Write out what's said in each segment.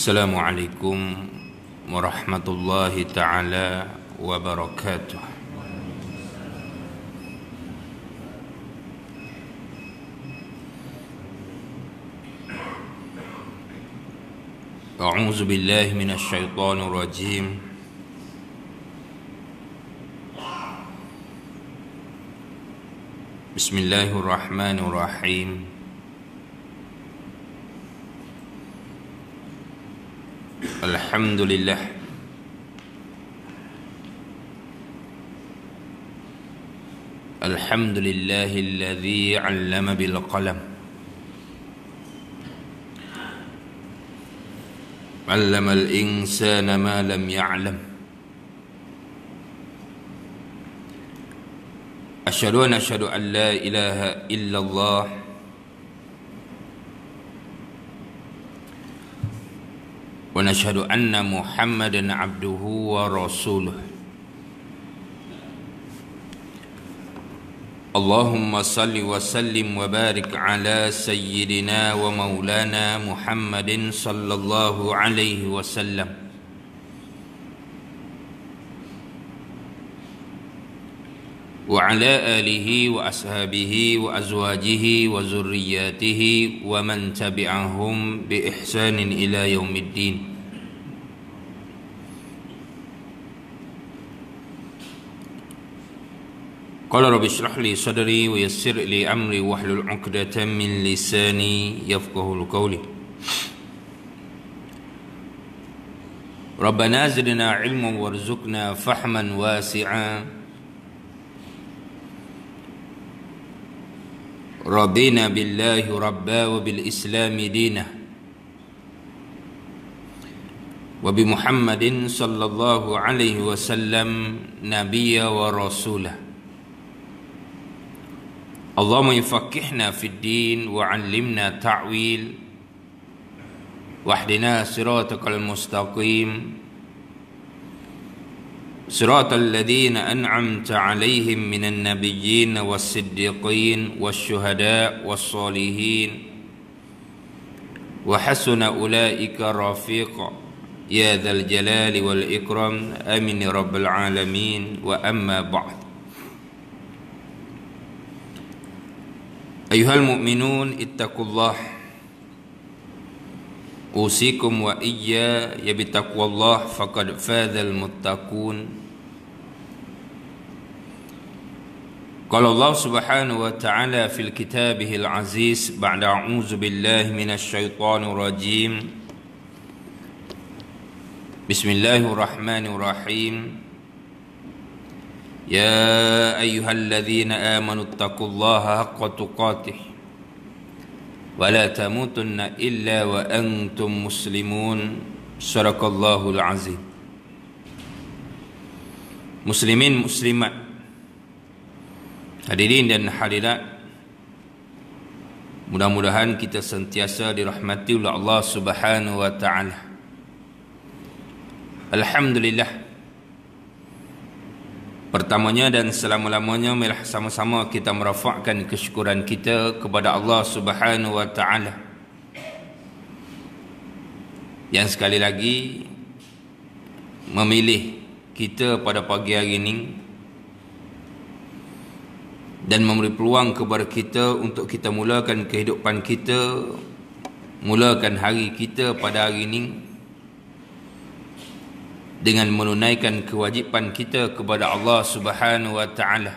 السلام عليكم ورحمة الله تعالى وبركاته أعوذ بالله من الشيطان الرجيم بسم الله الرحمن الرحيم الحمد لله الحمد لله الذي علم بالقلم علم الإنسان ما لم يعلم أشهد أن أشهد أن لا إله إلا الله ونشهد أن محمدا عبده ورسوله اللهم صل وسلم وبارك على سيدنا ومولانا محمد صلى الله عليه وسلم وعلى آله وأصحابه وأزواجه وذرياته ومن تبعهم بإحسان إلى يوم الدين قال رب اشرح لي صدري ويسر لي أمري واحلل عقدة من لساني يفقه قولي ربنا زدنا علما وارزقنا فحما واسعا رضينا بالله ربا وبالإسلام دينا وبمحمد صلى الله عليه وسلم نبيا ورسولا اللهم يفكحنا في الدين وعلمنا تعويل واحدنا صراطك المستقيم صراط الذين أنعمت عليهم من النبيين والصديقين والشهداء والصالحين وحسن أولئك رفيقا يا ذا الجلال والإكرام أمن رب العالمين وأما بعد أيها المؤمنون اتقوا الله أوصيكم وإياي بتقوى الله فقد فاز المتقون قال الله سبحانه وتعالى في الكتابه العزيز بعد أعوذ بالله من الشيطان الرجيم بسم الله الرحمن الرحيم يا أيها الذين آمنوا اتقوا الله حق تقاته ولا تموتن إلا وأنتم مسلمون صدق الله العظيم مسلمين مسلمات hadirin dan hadirat mudah-mudahan kita sentiasa dirahmati oleh Allah Subhanahu wa taala alhamdulillah Pertamanya dan selama-lamanya mari sama-sama kita merafakkan kesyukuran kita kepada Allah Subhanahu wa taala. Yang sekali lagi memilih kita pada pagi hari ini dan memberi peluang kepada kita untuk kita mulakan kehidupan kita, mulakan hari kita pada hari ini dengan menunaikan kewajipan kita kepada Allah Subhanahu Wa Taala.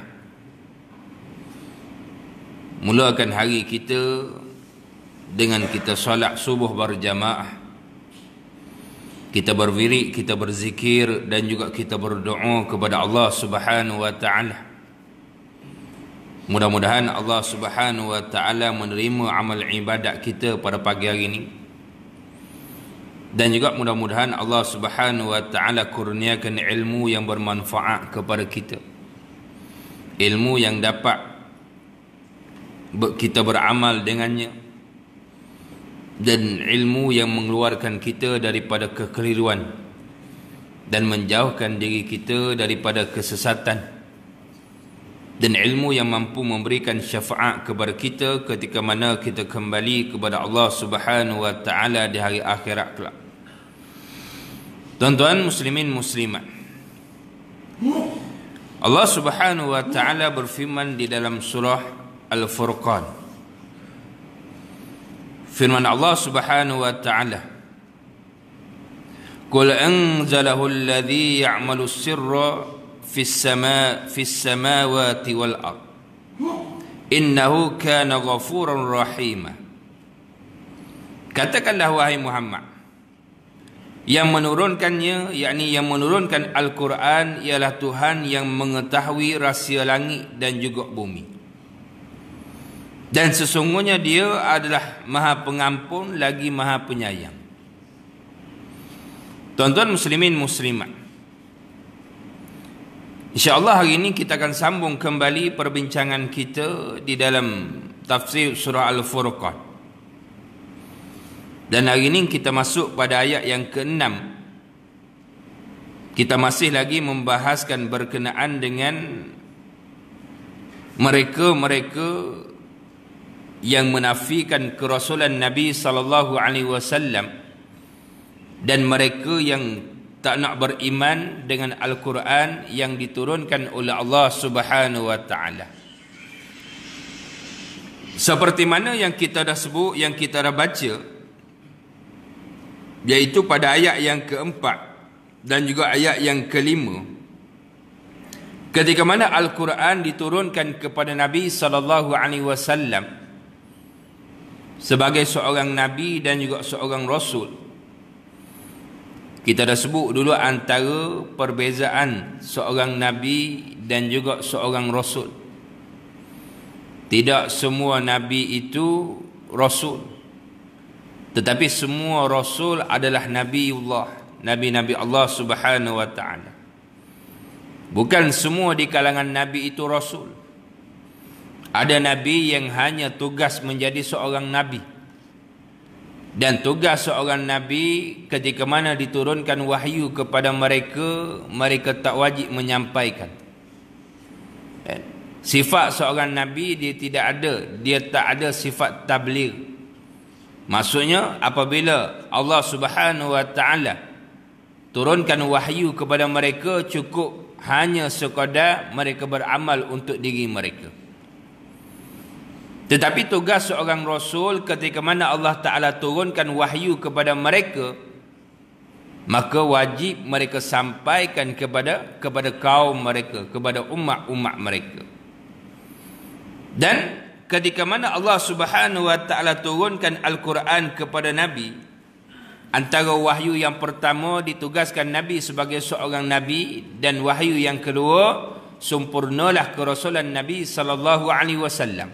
Mulakan hari kita dengan kita solat subuh berjamaah. Kita berwirik, kita berzikir dan juga kita berdoa kepada Allah Subhanahu Wa Taala. Mudah-mudahan Allah Subhanahu Wa Taala menerima amal ibadat kita pada pagi hari ini dan juga mudah-mudahan Allah Subhanahu wa taala kurniakan ilmu yang bermanfaat kepada kita. Ilmu yang dapat kita beramal dengannya dan ilmu yang mengeluarkan kita daripada kekeliruan dan menjauhkan diri kita daripada kesesatan dan ilmu yang mampu memberikan syafaat kepada kita ketika mana kita kembali kepada Allah Subhanahu wa taala di hari akhirat kelak. Tuan-tuan muslimin muslimat. Allah Subhanahu wa taala berfirman di dalam surah Al-Furqan. Firman Allah Subhanahu wa taala قل أنزله الذي يعمل السر في السماء في السماوات والأرض إنه كان غفورا رحيما Katakanlah wahai Muhammad Yang menurunkannya, yakni yang menurunkan Al-Quran ialah Tuhan yang mengetahui rahsia langit dan juga bumi. Dan sesungguhnya dia adalah maha pengampun lagi maha penyayang. Tuan-tuan muslimin muslimat. Insya Allah hari ini kita akan sambung kembali perbincangan kita di dalam tafsir surah Al-Furqan. Dan hari ini kita masuk pada ayat yang ke-6. Kita masih lagi membahaskan berkenaan dengan mereka-mereka yang menafikan kerasulan Nabi sallallahu alaihi wasallam dan mereka yang tak nak beriman dengan al-Quran yang diturunkan oleh Allah Subhanahu wa taala. Seperti mana yang kita dah sebut, yang kita dah baca, iaitu pada ayat yang keempat dan juga ayat yang kelima ketika mana al-Quran diturunkan kepada Nabi sallallahu alaihi wasallam sebagai seorang nabi dan juga seorang rasul kita dah sebut dulu antara perbezaan seorang nabi dan juga seorang rasul tidak semua nabi itu rasul tetapi semua rasul adalah nabi Allah, nabi-nabi Allah Subhanahu wa taala. Bukan semua di kalangan nabi itu rasul. Ada nabi yang hanya tugas menjadi seorang nabi. Dan tugas seorang nabi ketika mana diturunkan wahyu kepada mereka, mereka tak wajib menyampaikan. Eh, sifat seorang nabi dia tidak ada, dia tak ada sifat tabligh. Maksudnya apabila Allah Subhanahu Wa Taala turunkan wahyu kepada mereka cukup hanya sekadar mereka beramal untuk diri mereka. Tetapi tugas seorang rasul ketika mana Allah Taala turunkan wahyu kepada mereka maka wajib mereka sampaikan kepada kepada kaum mereka, kepada umat-umat mereka. Dan ketika mana Allah Subhanahu wa taala turunkan al-Quran kepada nabi antara wahyu yang pertama ditugaskan nabi sebagai seorang nabi dan wahyu yang kedua sempurnalah kerasulan nabi sallallahu alaihi wasallam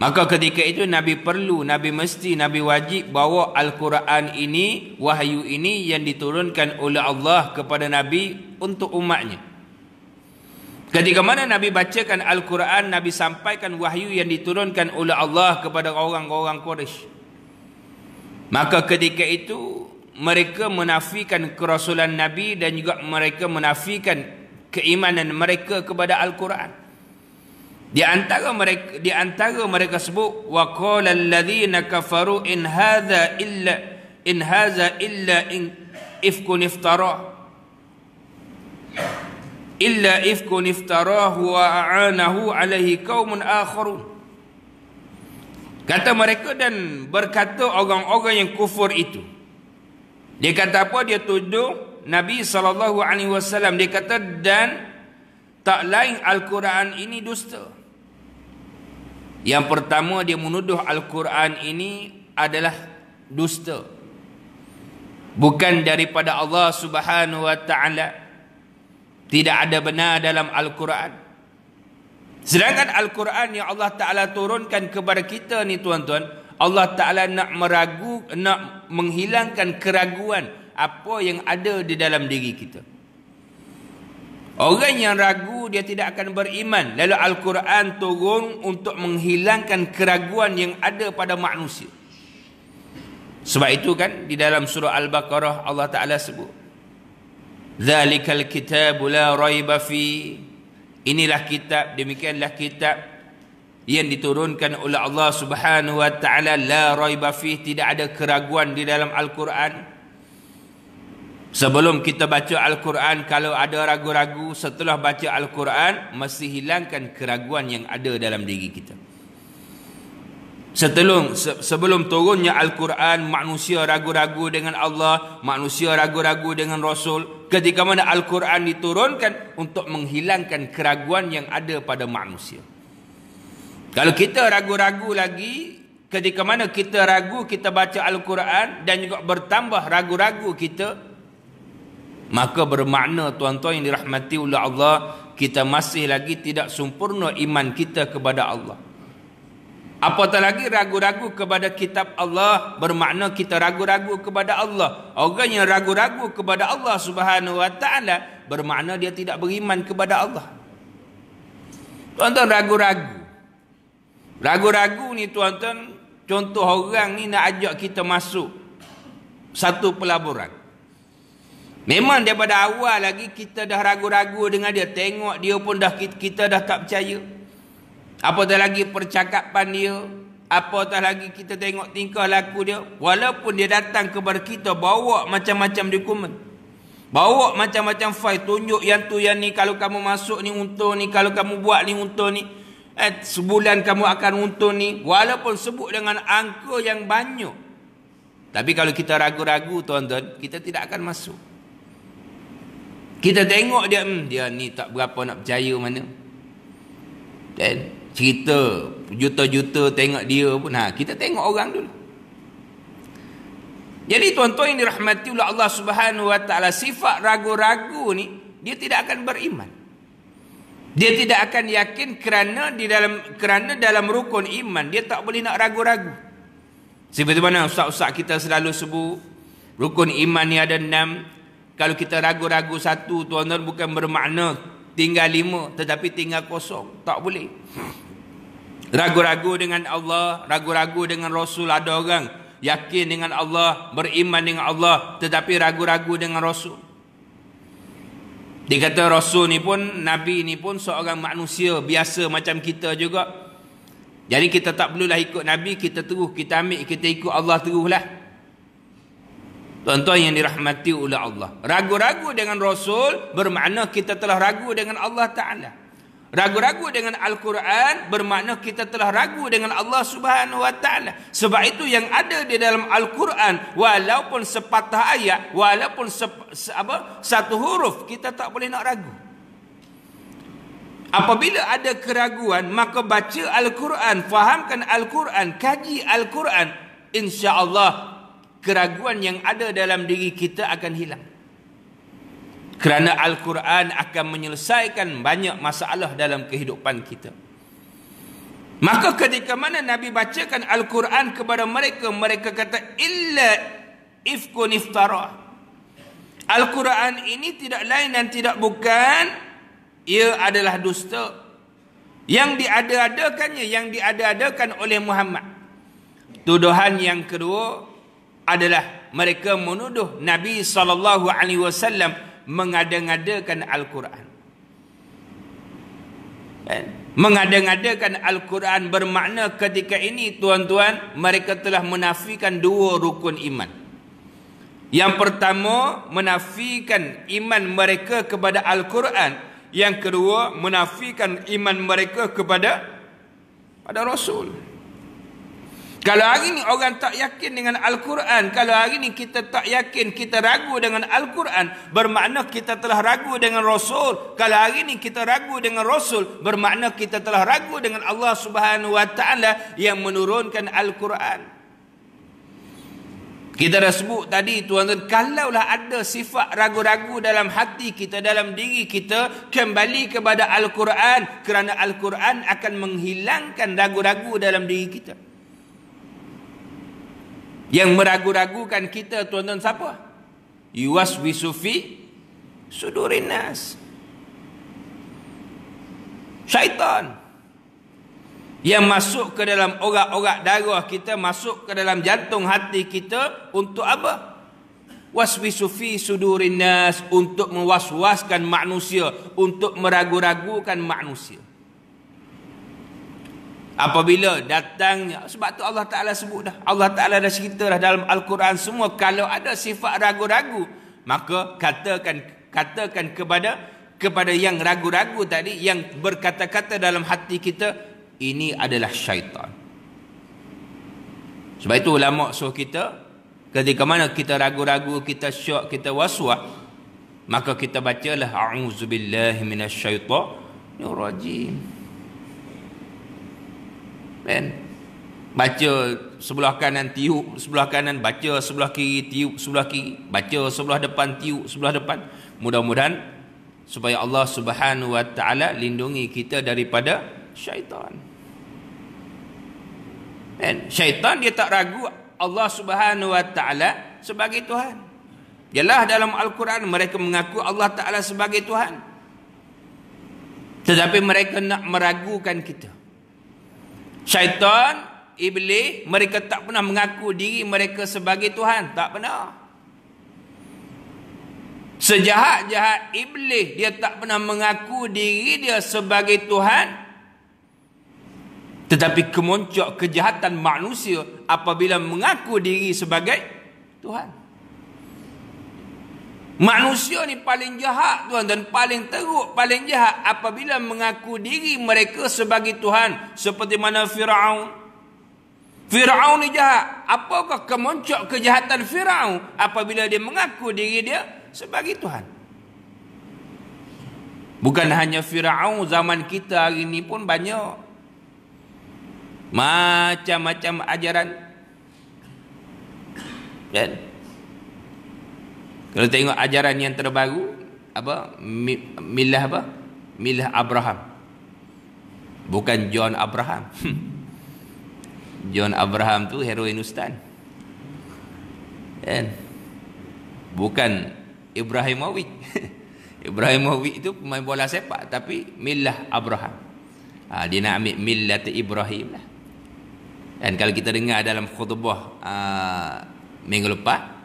maka ketika itu nabi perlu nabi mesti nabi wajib bawa al-Quran ini wahyu ini yang diturunkan oleh Allah kepada nabi untuk umatnya Ketika mana Nabi bacakan Al-Quran, Nabi sampaikan wahyu yang diturunkan oleh Allah kepada orang-orang Quraisy. Maka ketika itu mereka menafikan kerasulan Nabi dan juga mereka menafikan keimanan mereka kepada Al-Quran. Di antara mereka di antara mereka sebut wa qala alladhina kafaru in hadha illa in hadha illa in ifkun iftara' illa ifkun iftarahu wa a'anahu alaihi qaumun akharun kata mereka dan berkata orang-orang yang kufur itu dia kata apa dia tuduh Nabi sallallahu alaihi wasallam dia kata dan tak lain al-Quran ini dusta yang pertama dia menuduh al-Quran ini adalah dusta bukan daripada Allah Subhanahu wa taala tidak ada benar dalam Al-Quran. Sedangkan Al-Quran yang Allah Ta'ala turunkan kepada kita ni tuan-tuan, Allah Ta'ala nak meragu, nak menghilangkan keraguan apa yang ada di dalam diri kita. Orang yang ragu dia tidak akan beriman. Lalu Al-Quran turun untuk menghilangkan keraguan yang ada pada manusia. Sebab itu kan di dalam surah Al-Baqarah Allah Ta'ala sebut. Zalikal kitab la raiba fi. Inilah kitab, demikianlah kitab yang diturunkan oleh Allah Subhanahu wa taala la raiba fi, tidak ada keraguan di dalam Al-Quran. Sebelum kita baca Al-Quran, kalau ada ragu-ragu setelah baca Al-Quran, mesti hilangkan keraguan yang ada dalam diri kita. Setelung, se- sebelum turunnya Al-Quran, manusia ragu-ragu dengan Allah, manusia ragu-ragu dengan Rasul. Ketika mana Al-Quran diturunkan untuk menghilangkan keraguan yang ada pada manusia. Kalau kita ragu-ragu lagi, ketika mana kita ragu kita baca Al-Quran dan juga bertambah ragu-ragu kita, maka bermakna tuan-tuan yang dirahmati oleh Allah, kita masih lagi tidak sempurna iman kita kepada Allah. Apatah lagi ragu-ragu kepada kitab Allah bermakna kita ragu-ragu kepada Allah. Orang yang ragu-ragu kepada Allah Subhanahu Wa Taala bermakna dia tidak beriman kepada Allah. Tuan-tuan ragu-ragu. Ragu-ragu ni tuan-tuan contoh orang ni nak ajak kita masuk satu pelaburan. Memang daripada awal lagi kita dah ragu-ragu dengan dia. Tengok dia pun dah kita dah tak percaya. Percaya. Apa Apatah lagi percakapan dia apa Apatah lagi kita tengok tingkah laku dia Walaupun dia datang kepada kita Bawa macam-macam dokumen Bawa macam-macam file Tunjuk yang tu yang ni Kalau kamu masuk ni untung ni Kalau kamu buat ni untung ni eh, Sebulan kamu akan untung ni Walaupun sebut dengan angka yang banyak Tapi kalau kita ragu-ragu tuan-tuan Kita tidak akan masuk kita tengok dia hmm, dia ni tak berapa nak percaya mana. dan cerita juta-juta tengok dia pun ha kita tengok orang dulu jadi tuan-tuan yang dirahmati oleh Allah Subhanahu wa taala sifat ragu-ragu ni dia tidak akan beriman dia tidak akan yakin kerana di dalam kerana dalam rukun iman dia tak boleh nak ragu-ragu seperti mana ustaz-ustaz kita selalu sebut rukun iman ni ada enam kalau kita ragu-ragu satu tuan-tuan bukan bermakna tinggal lima tetapi tinggal kosong tak boleh ragu-ragu dengan Allah ragu-ragu dengan Rasul ada orang yakin dengan Allah beriman dengan Allah tetapi ragu-ragu dengan Rasul dikata Rasul ni pun Nabi ni pun seorang manusia biasa macam kita juga jadi kita tak perlulah ikut Nabi kita terus kita ambil kita ikut Allah teruslah lah Tuan-tuan yang dirahmati oleh Allah. Ragu-ragu dengan Rasul bermakna kita telah ragu dengan Allah Ta'ala. Ragu-ragu dengan Al-Quran bermakna kita telah ragu dengan Allah Subhanahu Wa Ta'ala. Sebab itu yang ada di dalam Al-Quran walaupun sepatah ayat, walaupun sep, se, apa, satu huruf kita tak boleh nak ragu. Apabila ada keraguan maka baca Al-Quran, fahamkan Al-Quran, kaji Al-Quran. insya Allah keraguan yang ada dalam diri kita akan hilang. Kerana Al-Quran akan menyelesaikan banyak masalah dalam kehidupan kita. Maka ketika mana Nabi bacakan Al-Quran kepada mereka, mereka kata, Illa ifkun iftarah. Al-Quran ini tidak lain dan tidak bukan, ia adalah dusta. Yang diada-adakannya, yang diada-adakan oleh Muhammad. Tuduhan yang kedua, adalah mereka menuduh Nabi sallallahu alaihi wasallam mengada-ngadakan al-Quran. Eh? Mengada-ngadakan al-Quran bermakna ketika ini tuan-tuan mereka telah menafikan dua rukun iman. Yang pertama menafikan iman mereka kepada al-Quran, yang kedua menafikan iman mereka kepada pada rasul. Kalau hari ni orang tak yakin dengan Al-Quran, kalau hari ni kita tak yakin, kita ragu dengan Al-Quran, bermakna kita telah ragu dengan Rasul. Kalau hari ni kita ragu dengan Rasul, bermakna kita telah ragu dengan Allah Subhanahu Wa Taala yang menurunkan Al-Quran. Kita dah sebut tadi tuan-tuan, kalaulah ada sifat ragu-ragu dalam hati kita, dalam diri kita, kembali kepada Al-Quran kerana Al-Quran akan menghilangkan ragu-ragu dalam diri kita. Yang meragu-ragukan kita tuan-tuan siapa? Yuwas wisufi sudurinas. Syaitan. Yang masuk ke dalam orak-orak darah kita, masuk ke dalam jantung hati kita untuk apa? Waswisufi sudurinas untuk mewaswaskan manusia, untuk meragu-ragukan manusia. Apabila datang sebab tu Allah Taala sebut dah. Allah Taala dah cerita dah dalam Al-Quran semua kalau ada sifat ragu-ragu, maka katakan katakan kepada kepada yang ragu-ragu tadi yang berkata-kata dalam hati kita ini adalah syaitan. Sebab itu ulama suruh kita ketika mana kita ragu-ragu, kita syok kita waswas, maka kita bacalah auzubillahi minasyaitanir rajim kan baca sebelah kanan tiup sebelah kanan baca sebelah kiri tiup sebelah kiri baca sebelah depan tiup sebelah depan mudah-mudahan supaya Allah Subhanahu wa taala lindungi kita daripada syaitan kan syaitan dia tak ragu Allah Subhanahu wa taala sebagai tuhan Yalah dalam Al-Quran mereka mengaku Allah Ta'ala sebagai Tuhan. Tetapi mereka nak meragukan kita. Syaitan, iblis, mereka tak pernah mengaku diri mereka sebagai Tuhan. Tak pernah. Sejahat-jahat iblis, dia tak pernah mengaku diri dia sebagai Tuhan. Tetapi kemuncak kejahatan manusia apabila mengaku diri sebagai Tuhan. Manusia ni paling jahat tuan dan paling teruk, paling jahat apabila mengaku diri mereka sebagai Tuhan. Seperti mana Fir'aun. Fir'aun ni jahat. Apakah kemuncak kejahatan Fir'aun apabila dia mengaku diri dia sebagai Tuhan. Bukan hanya Fir'aun zaman kita hari ini pun banyak. Macam-macam ajaran. Dan kalau tengok ajaran yang terbaru apa milah apa? Milah Abraham. Bukan John Abraham. John Abraham tu heroin ustaz. Kan? Bukan Ibrahimovic. Ibrahimovic itu pemain bola sepak tapi milah Abraham. Ha, dia nak ambil millat Ibrahim lah. Dan kalau kita dengar dalam khutbah uh, minggu lepas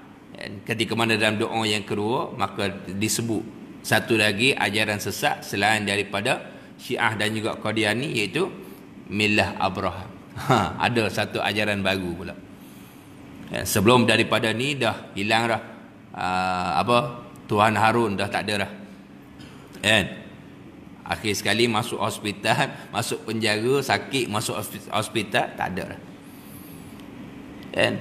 ketika mana dalam doa yang kedua maka disebut satu lagi ajaran sesat selain daripada Syiah dan juga Qadiani iaitu Milah Abraham. Ha, ada satu ajaran baru pula. Ya, sebelum daripada ni dah hilang dah uh, apa Tuhan Harun dah tak ada dah. Kan? Akhir sekali masuk hospital, masuk penjara, sakit masuk hospital, tak ada dah. Kan?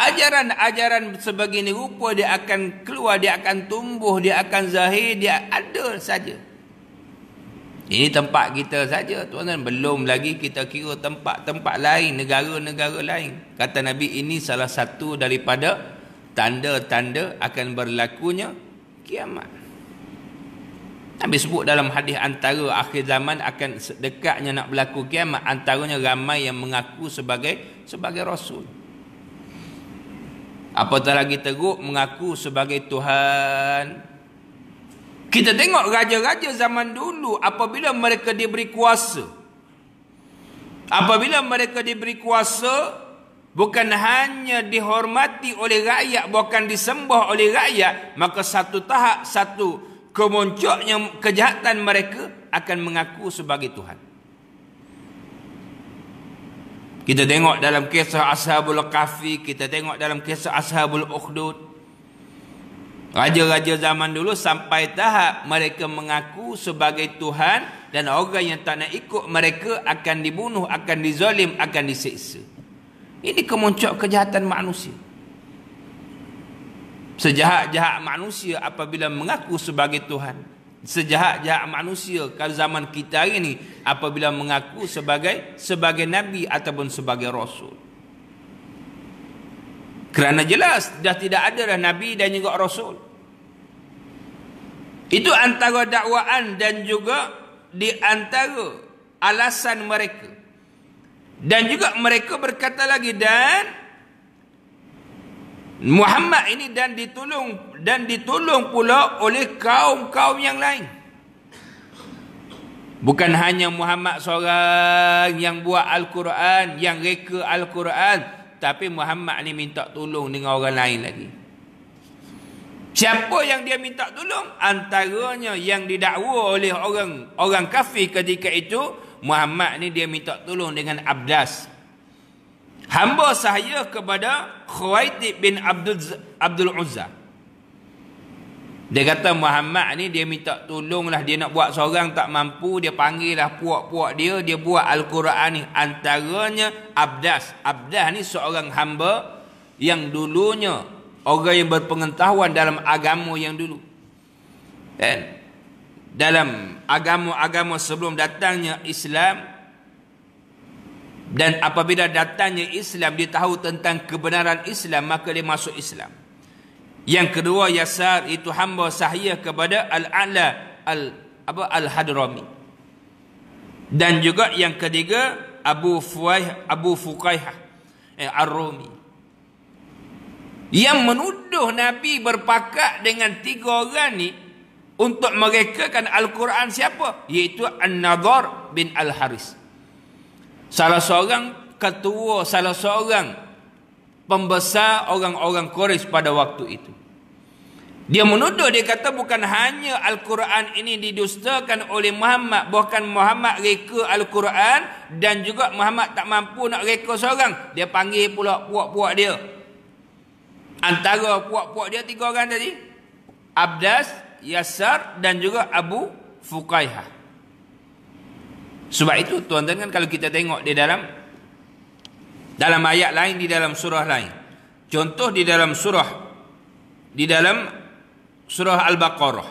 ajaran-ajaran sebegini rupa dia akan keluar, dia akan tumbuh, dia akan zahir, dia ada saja. Ini tempat kita saja tuan-tuan belum lagi kita kira tempat-tempat lain negara-negara lain. Kata Nabi ini salah satu daripada tanda-tanda akan berlakunya kiamat. Nabi sebut dalam hadis antara akhir zaman akan dekatnya nak berlaku kiamat antaranya ramai yang mengaku sebagai sebagai rasul. Apatah lagi teruk mengaku sebagai Tuhan. Kita tengok raja-raja zaman dulu apabila mereka diberi kuasa. Apabila mereka diberi kuasa bukan hanya dihormati oleh rakyat bukan disembah oleh rakyat maka satu tahap satu kemuncaknya kejahatan mereka akan mengaku sebagai Tuhan. Kita tengok dalam kisah Ashabul Kahfi, kita tengok dalam kisah Ashabul Ukhdud. Raja-raja zaman dulu sampai tahap mereka mengaku sebagai Tuhan dan orang yang tak nak ikut mereka akan dibunuh, akan dizalim, akan diseksa. Ini kemuncak kejahatan manusia. Sejahat-jahat manusia apabila mengaku sebagai Tuhan sejahat-jahat manusia kalau zaman kita hari ni apabila mengaku sebagai sebagai nabi ataupun sebagai rasul kerana jelas dah tidak ada dah nabi dan juga rasul itu antara dakwaan dan juga di antara alasan mereka dan juga mereka berkata lagi dan Muhammad ini dan ditolong dan ditolong pula oleh kaum-kaum yang lain. Bukan hanya Muhammad seorang yang buat Al-Quran, yang reka Al-Quran, tapi Muhammad ni minta tolong dengan orang lain lagi. Siapa yang dia minta tolong? Antaranya yang didakwa oleh orang orang kafir ketika itu, Muhammad ni dia minta tolong dengan Abdas hamba saya kepada Khuwaitib bin Abdul Abdul Uzza. Dia kata Muhammad ni dia minta tolong lah dia nak buat seorang tak mampu dia panggil lah puak-puak dia dia buat al-Quran ni antaranya Abdas. Abdas ni seorang hamba yang dulunya orang yang berpengetahuan dalam agama yang dulu. Kan? Dalam agama-agama sebelum datangnya Islam, dan apabila datangnya Islam dia tahu tentang kebenaran Islam maka dia masuk Islam. Yang kedua Yasar itu hamba sahih kepada Al-A'la Al apa Al-Hadrami. Dan juga yang ketiga Abu Fuaih Abu Fuqaihah eh, Ar-Rumi. Yang menuduh Nabi berpakat dengan tiga orang ni untuk merekakan Al-Quran siapa? Iaitu An-Nadhar bin Al-Haris. Salah seorang ketua, salah seorang pembesar orang-orang Quraisy pada waktu itu. Dia menuduh, dia kata bukan hanya Al-Quran ini didustakan oleh Muhammad. Bahkan Muhammad reka Al-Quran dan juga Muhammad tak mampu nak reka seorang. Dia panggil pula puak-puak dia. Antara puak-puak dia tiga orang tadi. Abdas, Yasar dan juga Abu Fuqaihah. Sebab itu tuan-tuan kan kalau kita tengok di dalam dalam ayat lain di dalam surah lain. Contoh di dalam surah di dalam surah Al-Baqarah.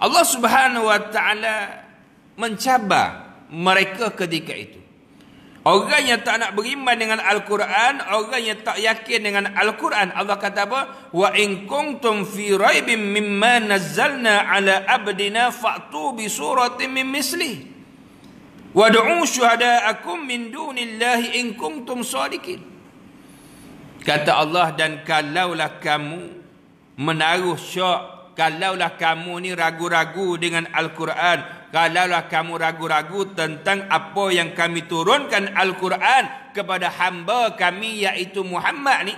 Allah Subhanahu wa taala mencabar mereka ketika itu. Orang yang tak nak beriman dengan Al-Quran, orang yang tak yakin dengan Al-Quran, Allah kata apa? Wa in kuntum fi raibin mimma nazzalna ala abdina fa'tu bi suratin min mislihi. Wad'u syuhada'akum min dunillahi in kuntum sadiqin. Kata Allah dan kalaulah kamu menaruh syak, kalaulah kamu ni ragu-ragu dengan Al-Quran, kalaulah kamu ragu-ragu tentang apa yang kami turunkan Al-Quran kepada hamba kami iaitu Muhammad ni.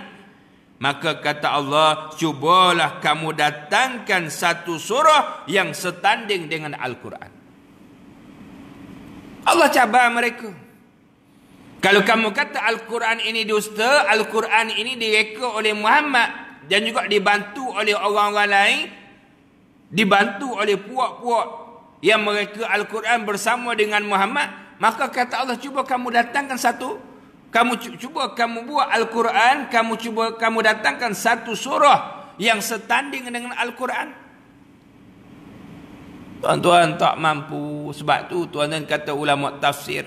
Maka kata Allah, cubalah kamu datangkan satu surah yang setanding dengan Al-Quran. Allah cabar mereka. Kalau kamu kata Al-Quran ini dusta, Al-Quran ini direka oleh Muhammad dan juga dibantu oleh orang-orang lain, dibantu oleh puak-puak yang mereka Al-Quran bersama dengan Muhammad, maka kata Allah cuba kamu datangkan satu kamu cuba kamu buat Al-Quran, kamu cuba kamu datangkan satu surah yang setanding dengan Al-Quran. Tuan-tuan tak mampu sebab tu tuan-tuan kata ulama tafsir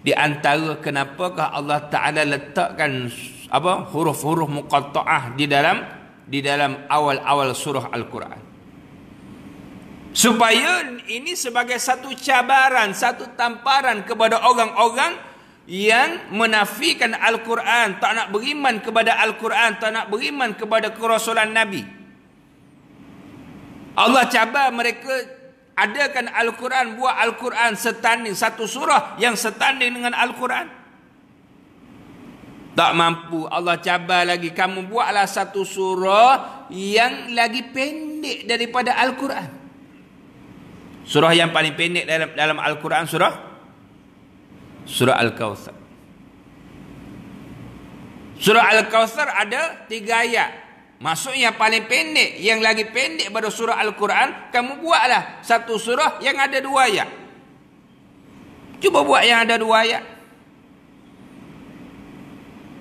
di antara kenapakah Allah Taala letakkan apa huruf-huruf muqatta'ah di dalam di dalam awal-awal surah al-Quran. Supaya ini sebagai satu cabaran, satu tamparan kepada orang-orang yang menafikan al-Quran, tak nak beriman kepada al-Quran, tak nak beriman kepada kerasulan Nabi. Allah cabar mereka Adakan Al-Quran buat Al-Quran setanding satu surah yang setanding dengan Al-Quran? Tak mampu Allah cabar lagi kamu buatlah satu surah yang lagi pendek daripada Al-Quran. Surah yang paling pendek dalam dalam Al-Quran surah Surah Al-Kautsar. Surah Al-Kautsar ada tiga ayat. Maksudnya paling pendek yang lagi pendek pada surah Al-Quran kamu buatlah satu surah yang ada dua ayat. Cuba buat yang ada dua ayat.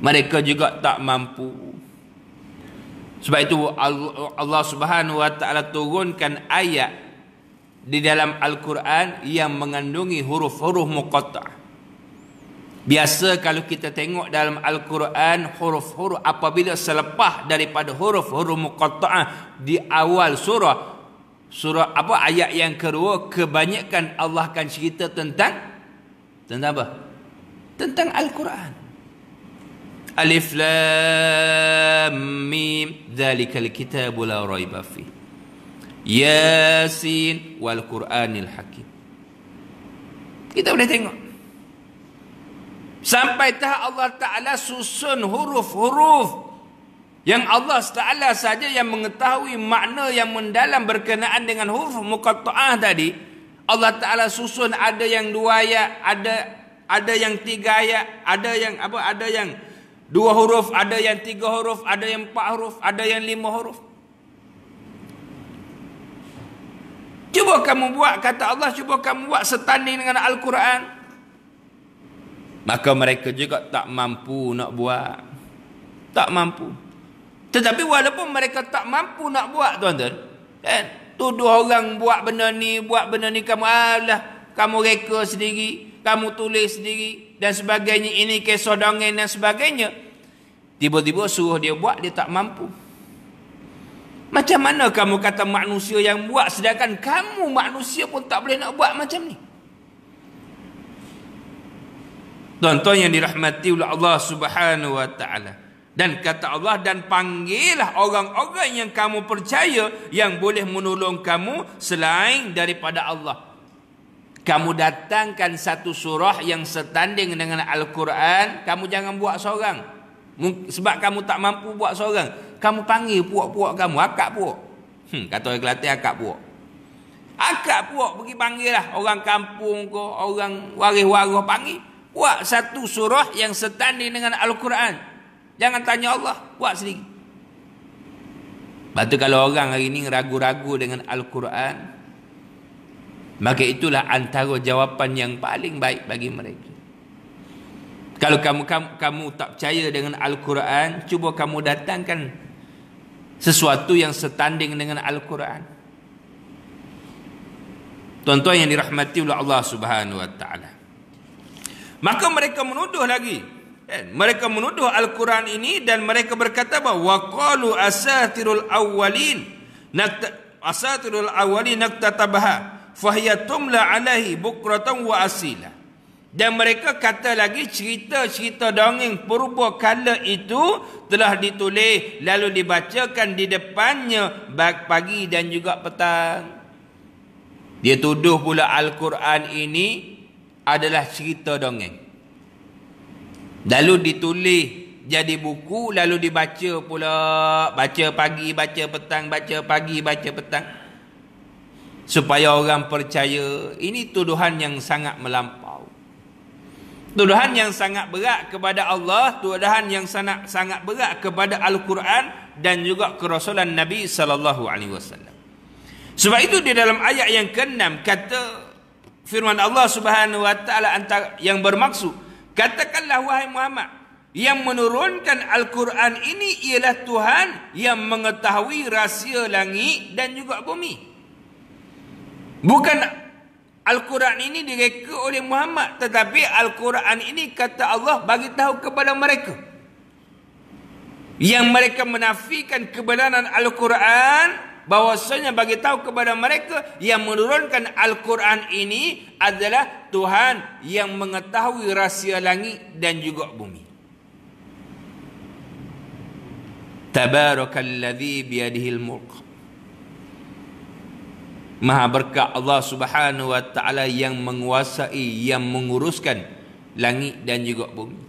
Mereka juga tak mampu. Sebab itu Allah Subhanahu Wa Taala turunkan ayat di dalam Al-Quran yang mengandungi huruf-huruf muqatta'. Biasa kalau kita tengok dalam Al-Quran huruf-huruf apabila selepas daripada huruf-huruf muqatta'ah di awal surah surah apa ayat yang kedua kebanyakan Allah akan cerita tentang tentang apa? Tentang Al-Quran. Alif lam mim zalikal kitabu la Raibafi Yasin wal Quranil Hakim. Kita boleh tengok Sampai tahap Allah Ta'ala susun huruf-huruf yang Allah Ta'ala saja yang mengetahui makna yang mendalam berkenaan dengan huruf muqatta'ah tadi. Allah Ta'ala susun ada yang dua ayat, ada ada yang tiga ayat, ada yang apa ada yang dua huruf, ada yang tiga huruf, ada yang empat huruf, ada yang lima huruf. Cuba kamu buat, kata Allah, cuba kamu buat setanding dengan Al-Quran maka mereka juga tak mampu nak buat tak mampu tetapi walaupun mereka tak mampu nak buat tuan-tuan kan tuduh orang buat benda ni buat benda ni kamu alah kamu reka sendiri kamu tulis sendiri dan sebagainya ini kisah dongeng dan sebagainya tiba-tiba suruh dia buat dia tak mampu macam mana kamu kata manusia yang buat sedangkan kamu manusia pun tak boleh nak buat macam ni Tuan-tuan yang dirahmati oleh Allah Subhanahu wa taala. Dan kata Allah dan panggillah orang-orang yang kamu percaya yang boleh menolong kamu selain daripada Allah. Kamu datangkan satu surah yang setanding dengan Al-Quran, kamu jangan buat seorang. Sebab kamu tak mampu buat seorang, kamu panggil puak-puak kamu, akak puak. Hmm, kata orang Kelantan akak puak. Akak puak pergi panggillah orang kampung ke, orang waris-waris panggil. Buat satu surah yang setanding dengan Al-Quran. Jangan tanya Allah. Buat sendiri. Lepas kalau orang hari ini ragu-ragu dengan Al-Quran. Maka itulah antara jawapan yang paling baik bagi mereka. Kalau kamu, kamu kamu tak percaya dengan Al-Quran, cuba kamu datangkan sesuatu yang setanding dengan Al-Quran. Tuan-tuan yang dirahmati oleh Allah Subhanahu wa taala. Maka mereka menuduh lagi. Eh, mereka menuduh Al-Quran ini dan mereka berkata bahawa waqalu asatirul awwalin nakta asatirul awwalin nakta tabaha fahiya tumla alaihi bukratan wa asila. Dan mereka kata lagi cerita-cerita dongeng purba kala itu telah ditulis lalu dibacakan di depannya pagi dan juga petang. Dia tuduh pula Al-Quran ini adalah cerita dongeng. Lalu ditulis jadi buku, lalu dibaca pula. Baca pagi, baca petang, baca pagi, baca petang. Supaya orang percaya. Ini tuduhan yang sangat melampau. Tuduhan yang sangat berat kepada Allah, tuduhan yang sangat sangat berat kepada Al-Quran dan juga kerasulan Nabi sallallahu alaihi wasallam. Sebab itu di dalam ayat yang ke-6 kata firman Allah Subhanahu wa taala antara yang bermaksud katakanlah wahai Muhammad yang menurunkan Al-Quran ini ialah Tuhan yang mengetahui rahsia langit dan juga bumi. Bukan Al-Quran ini direka oleh Muhammad tetapi Al-Quran ini kata Allah bagi tahu kepada mereka. Yang mereka menafikan kebenaran Al-Quran bahwasanya bagi tahu kepada mereka yang menurunkan Al-Quran ini adalah Tuhan yang mengetahui rahsia langit dan juga bumi. Tabarakalladzi biyadihil mulk. Maha berkat Allah Subhanahu wa taala yang menguasai yang menguruskan langit dan juga bumi.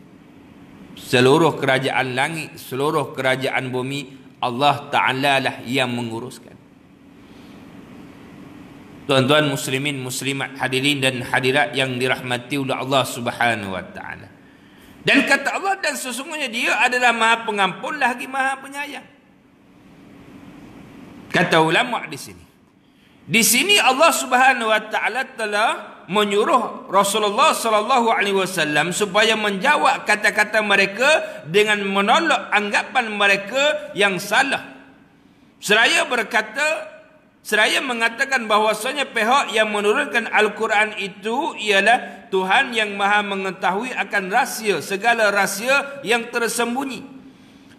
Seluruh kerajaan langit, seluruh kerajaan bumi Allah Ta'ala lah yang menguruskan. Tuan-tuan muslimin, muslimat, hadirin dan hadirat yang dirahmati oleh Allah Subhanahu Wa Ta'ala. Dan kata Allah dan sesungguhnya dia adalah maha pengampun lagi maha penyayang. Kata ulama di sini. Di sini Allah Subhanahu Wa Ta'ala telah menyuruh Rasulullah sallallahu alaihi wasallam supaya menjawab kata-kata mereka dengan menolak anggapan mereka yang salah. Seraya berkata Seraya mengatakan bahwasanya pihak yang menurunkan Al-Quran itu ialah Tuhan yang maha mengetahui akan rahsia, segala rahsia yang tersembunyi.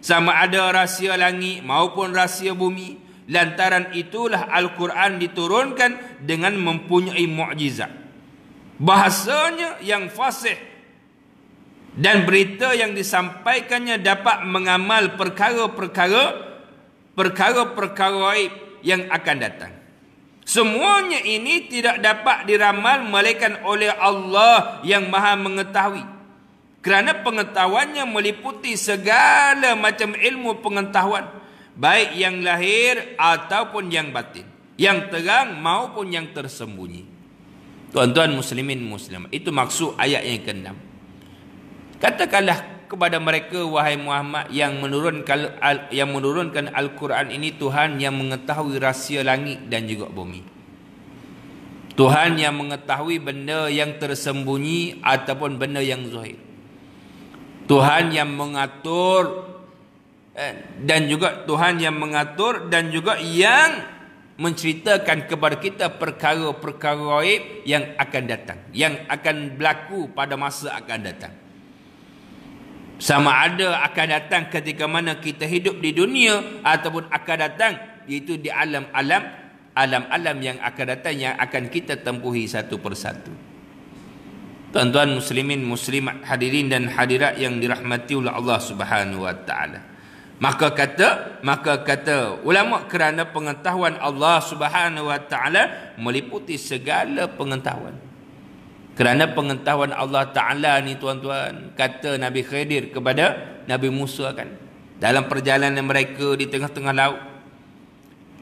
Sama ada rahsia langit maupun rahsia bumi. Lantaran itulah Al-Quran diturunkan dengan mempunyai mukjizat bahasanya yang fasih dan berita yang disampaikannya dapat mengamal perkara-perkara perkara-perkara aib yang akan datang. Semuanya ini tidak dapat diramal melainkan oleh Allah yang Maha mengetahui. Kerana pengetahuannya meliputi segala macam ilmu pengetahuan baik yang lahir ataupun yang batin, yang terang maupun yang tersembunyi. Tuan-tuan muslimin muslimat. Itu maksud ayat yang ke-6. Katakanlah kepada mereka wahai Muhammad yang menurunkan yang menurunkan Al-Quran ini Tuhan yang mengetahui rahsia langit dan juga bumi. Tuhan yang mengetahui benda yang tersembunyi ataupun benda yang zahir. Tuhan yang mengatur eh, dan juga Tuhan yang mengatur dan juga yang menceritakan kepada kita perkara-perkara gaib yang akan datang yang akan berlaku pada masa akan datang sama ada akan datang ketika mana kita hidup di dunia ataupun akan datang iaitu di alam-alam alam-alam yang akan datang yang akan kita tempuhi satu persatu tuan-tuan muslimin muslimat hadirin dan hadirat yang dirahmati oleh Allah Subhanahu wa taala Maka kata, maka kata ulama kerana pengetahuan Allah Subhanahu Wa Taala meliputi segala pengetahuan. Kerana pengetahuan Allah Taala ni tuan-tuan, kata Nabi Khidir kepada Nabi Musa kan. Dalam perjalanan mereka di tengah-tengah laut.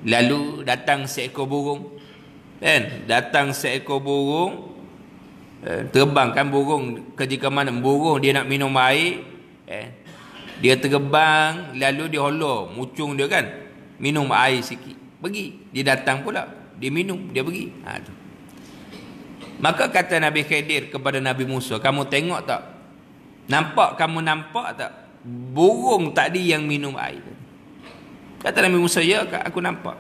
Lalu datang seekor burung. Kan? Datang seekor burung eh, terbangkan burung ke jika mana burung dia nak minum air eh, dia tergebang Lalu dia holoh Mucung dia kan Minum air sikit Pergi Dia datang pula Dia minum Dia pergi ha, Maka kata Nabi Khidir kepada Nabi Musa Kamu tengok tak Nampak kamu nampak tak Burung tadi yang minum air Kata Nabi Musa ya aku nampak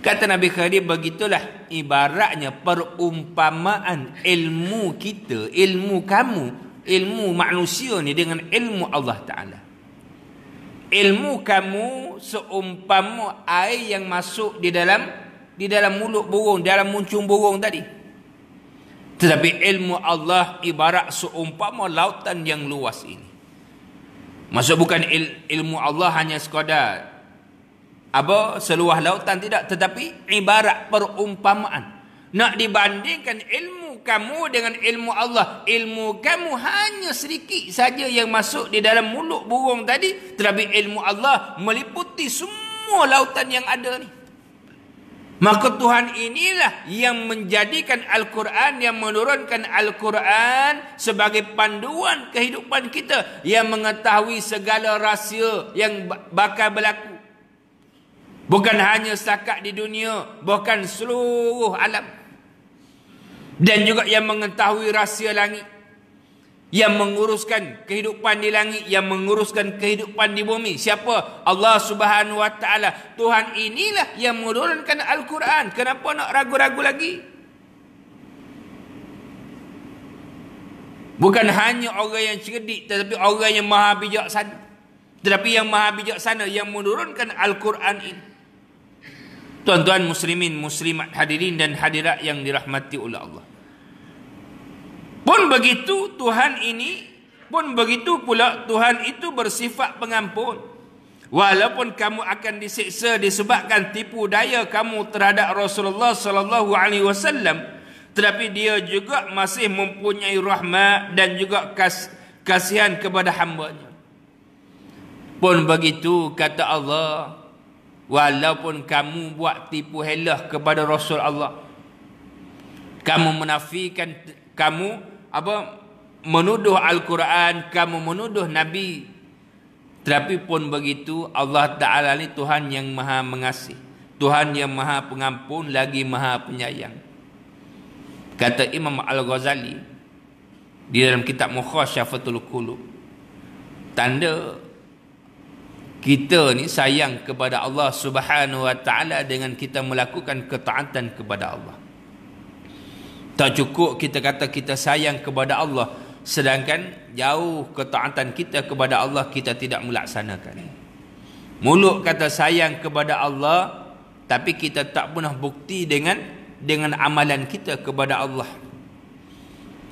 Kata Nabi Khadir begitulah ibaratnya perumpamaan ilmu kita, ilmu kamu ilmu manusia ni dengan ilmu Allah Ta'ala. Ilmu kamu seumpama air yang masuk di dalam di dalam mulut burung, dalam muncung burung tadi. Tetapi ilmu Allah ibarat seumpama lautan yang luas ini. Maksud bukan il, ilmu Allah hanya sekadar apa seluas lautan tidak tetapi ibarat perumpamaan nak dibandingkan ilmu kamu dengan ilmu Allah. Ilmu kamu hanya sedikit saja yang masuk di dalam mulut burung tadi. Tetapi ilmu Allah meliputi semua lautan yang ada ni. Maka Tuhan inilah yang menjadikan Al-Quran, yang menurunkan Al-Quran sebagai panduan kehidupan kita. Yang mengetahui segala rahsia yang bakal berlaku. Bukan hanya setakat di dunia, bukan seluruh alam dan juga yang mengetahui rahsia langit yang menguruskan kehidupan di langit yang menguruskan kehidupan di bumi siapa Allah Subhanahu wa taala Tuhan inilah yang menurunkan al-Quran kenapa nak ragu-ragu lagi bukan hanya orang yang cerdik tetapi orang yang maha bijaksana tetapi yang maha bijaksana yang menurunkan al-Quran ini Tuan-tuan muslimin muslimat hadirin dan hadirat yang dirahmati oleh Allah pun begitu Tuhan ini pun begitu pula Tuhan itu bersifat pengampun. Walaupun kamu akan disiksa disebabkan tipu daya kamu terhadap Rasulullah sallallahu alaihi wasallam tetapi dia juga masih mempunyai rahmat dan juga kas, kasihan kepada hamba-Nya. Pun begitu kata Allah, walaupun kamu buat tipu helah kepada Rasul Allah. Kamu menafikan kamu apa menuduh al-Quran kamu menuduh nabi tetapi pun begitu Allah Taala ni Tuhan yang Maha Mengasih Tuhan yang Maha Pengampun lagi Maha Penyayang kata Imam Al-Ghazali di dalam kitab Mukhasyafatul Kulu, tanda kita ni sayang kepada Allah Subhanahu Wa Taala dengan kita melakukan ketaatan kepada Allah tak cukup kita kata kita sayang kepada Allah Sedangkan jauh ketaatan kita kepada Allah kita tidak melaksanakan Mulut kata sayang kepada Allah Tapi kita tak pernah bukti dengan dengan amalan kita kepada Allah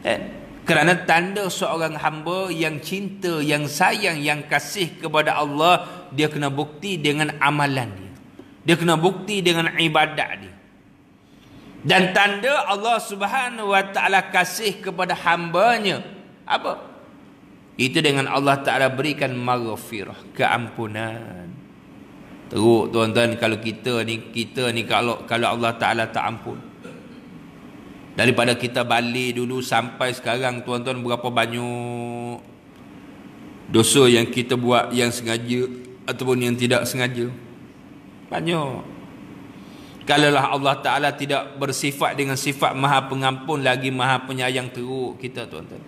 eh? Kerana tanda seorang hamba yang cinta, yang sayang, yang kasih kepada Allah Dia kena bukti dengan amalan dia Dia kena bukti dengan ibadat dia dan tanda Allah Subhanahu wa taala kasih kepada hambanya apa itu dengan Allah Taala berikan maghfirah keampunan teruk tuan-tuan kalau kita ni kita ni kalau kalau Allah Taala tak ampun daripada kita balik dulu sampai sekarang tuan-tuan berapa banyak dosa yang kita buat yang sengaja ataupun yang tidak sengaja banyak Kalaulah Allah Ta'ala tidak bersifat dengan sifat maha pengampun lagi maha penyayang teruk kita tuan-tuan.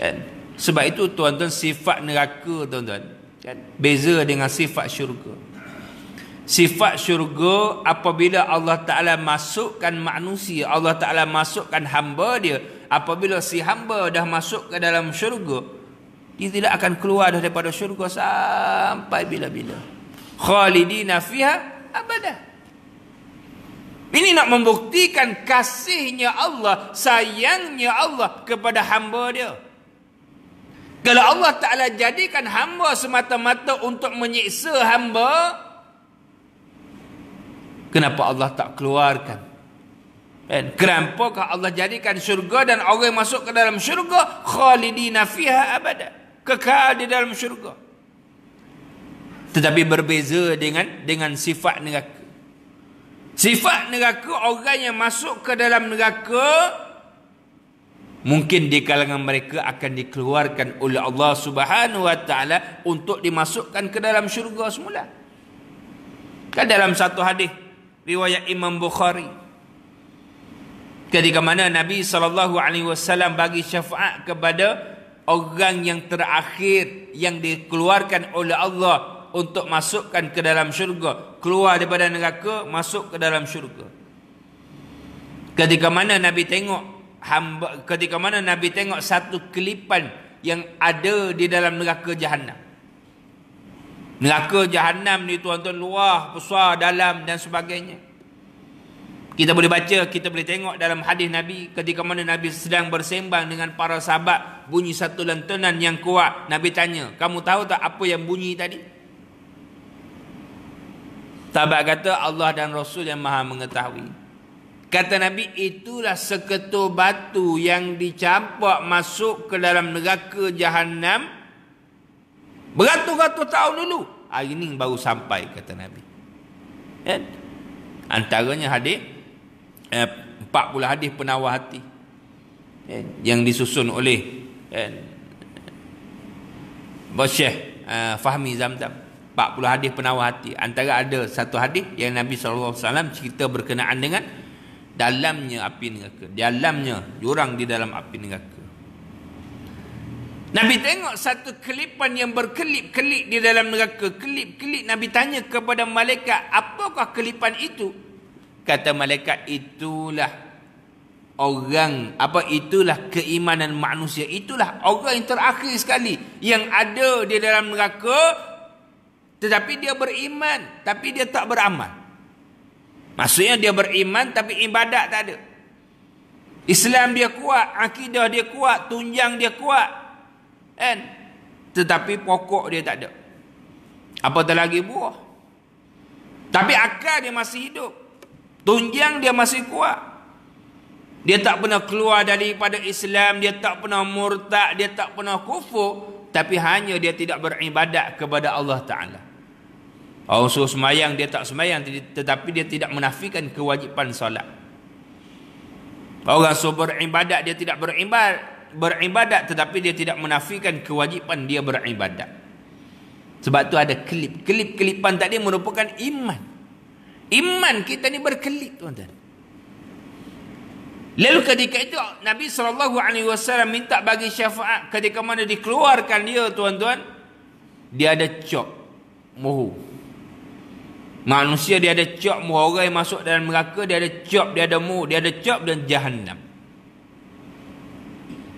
Kan? Sebab itu tuan-tuan sifat neraka tuan-tuan. Kan? Beza dengan sifat syurga. Sifat syurga apabila Allah Ta'ala masukkan manusia, Allah Ta'ala masukkan hamba dia. Apabila si hamba dah masuk ke dalam syurga, dia tidak akan keluar daripada syurga sampai bila-bila. Khalidina fiha abadah. -bila. Ini nak membuktikan kasihnya Allah, sayangnya Allah kepada hamba dia. Kalau Allah Ta'ala jadikan hamba semata-mata untuk menyiksa hamba, kenapa Allah tak keluarkan? Dan kenapa Allah jadikan syurga dan orang yang masuk ke dalam syurga, khalidina fiha abadah. Kekal di dalam syurga. Tetapi berbeza dengan dengan sifat neraka. Sifat neraka orang yang masuk ke dalam neraka mungkin di kalangan mereka akan dikeluarkan oleh Allah Subhanahu wa taala untuk dimasukkan ke dalam syurga semula. Kan dalam satu hadis riwayat Imam Bukhari ketika mana Nabi sallallahu alaihi wasallam bagi syafaat kepada orang yang terakhir yang dikeluarkan oleh Allah untuk masukkan ke dalam syurga keluar daripada neraka masuk ke dalam syurga ketika mana nabi tengok hamba ketika mana nabi tengok satu kelipan yang ada di dalam neraka jahanam neraka jahanam ni tuan-tuan luah, besar dalam dan sebagainya kita boleh baca, kita boleh tengok dalam hadis Nabi ketika mana Nabi sedang bersembang dengan para sahabat bunyi satu lantunan yang kuat. Nabi tanya, kamu tahu tak apa yang bunyi tadi? Sahabat kata Allah dan Rasul yang maha mengetahui Kata Nabi itulah seketul batu yang dicampak masuk ke dalam neraka Jahannam. Beratus-ratus tahun dulu Hari ini baru sampai kata Nabi Kan? Antaranya hadis eh, empat puluh hadis penawar hati eh, Yang disusun oleh eh, Bosyeh eh, Fahmi Zamzam 40 hadis penawar hati. Antara ada satu hadis yang Nabi SAW cerita berkenaan dengan dalamnya api neraka. Dalamnya jurang di dalam api neraka. Nabi tengok satu kelipan yang berkelip-kelip di dalam neraka. Kelip-kelip Nabi tanya kepada malaikat, apakah kelipan itu? Kata malaikat, itulah orang apa itulah keimanan manusia itulah orang yang terakhir sekali yang ada di dalam neraka tetapi dia beriman tapi dia tak beramal. Maksudnya dia beriman tapi ibadat tak ada. Islam dia kuat, akidah dia kuat, tunjang dia kuat. Kan? Tetapi pokok dia tak ada. Apatah lagi buah. Tapi akal dia masih hidup. Tunjang dia masih kuat. Dia tak pernah keluar daripada Islam, dia tak pernah murtad, dia tak pernah kufur, tapi hanya dia tidak beribadat kepada Allah Taala. Orang suruh semayang dia tak semayang Tetapi dia tidak menafikan kewajipan solat Orang suruh beribadat dia tidak beribadat Beribadat tetapi dia tidak menafikan kewajipan dia beribadat Sebab tu ada kelip Kelip-kelipan tadi merupakan iman Iman kita ni berkelip tuan-tuan Lalu ketika itu Nabi SAW minta bagi syafaat Ketika mana dikeluarkan dia tuan-tuan Dia ada cok Mohu Manusia dia ada cop mu orang yang masuk dalam neraka dia ada cop dia ada mu dia ada cop dan jahannam.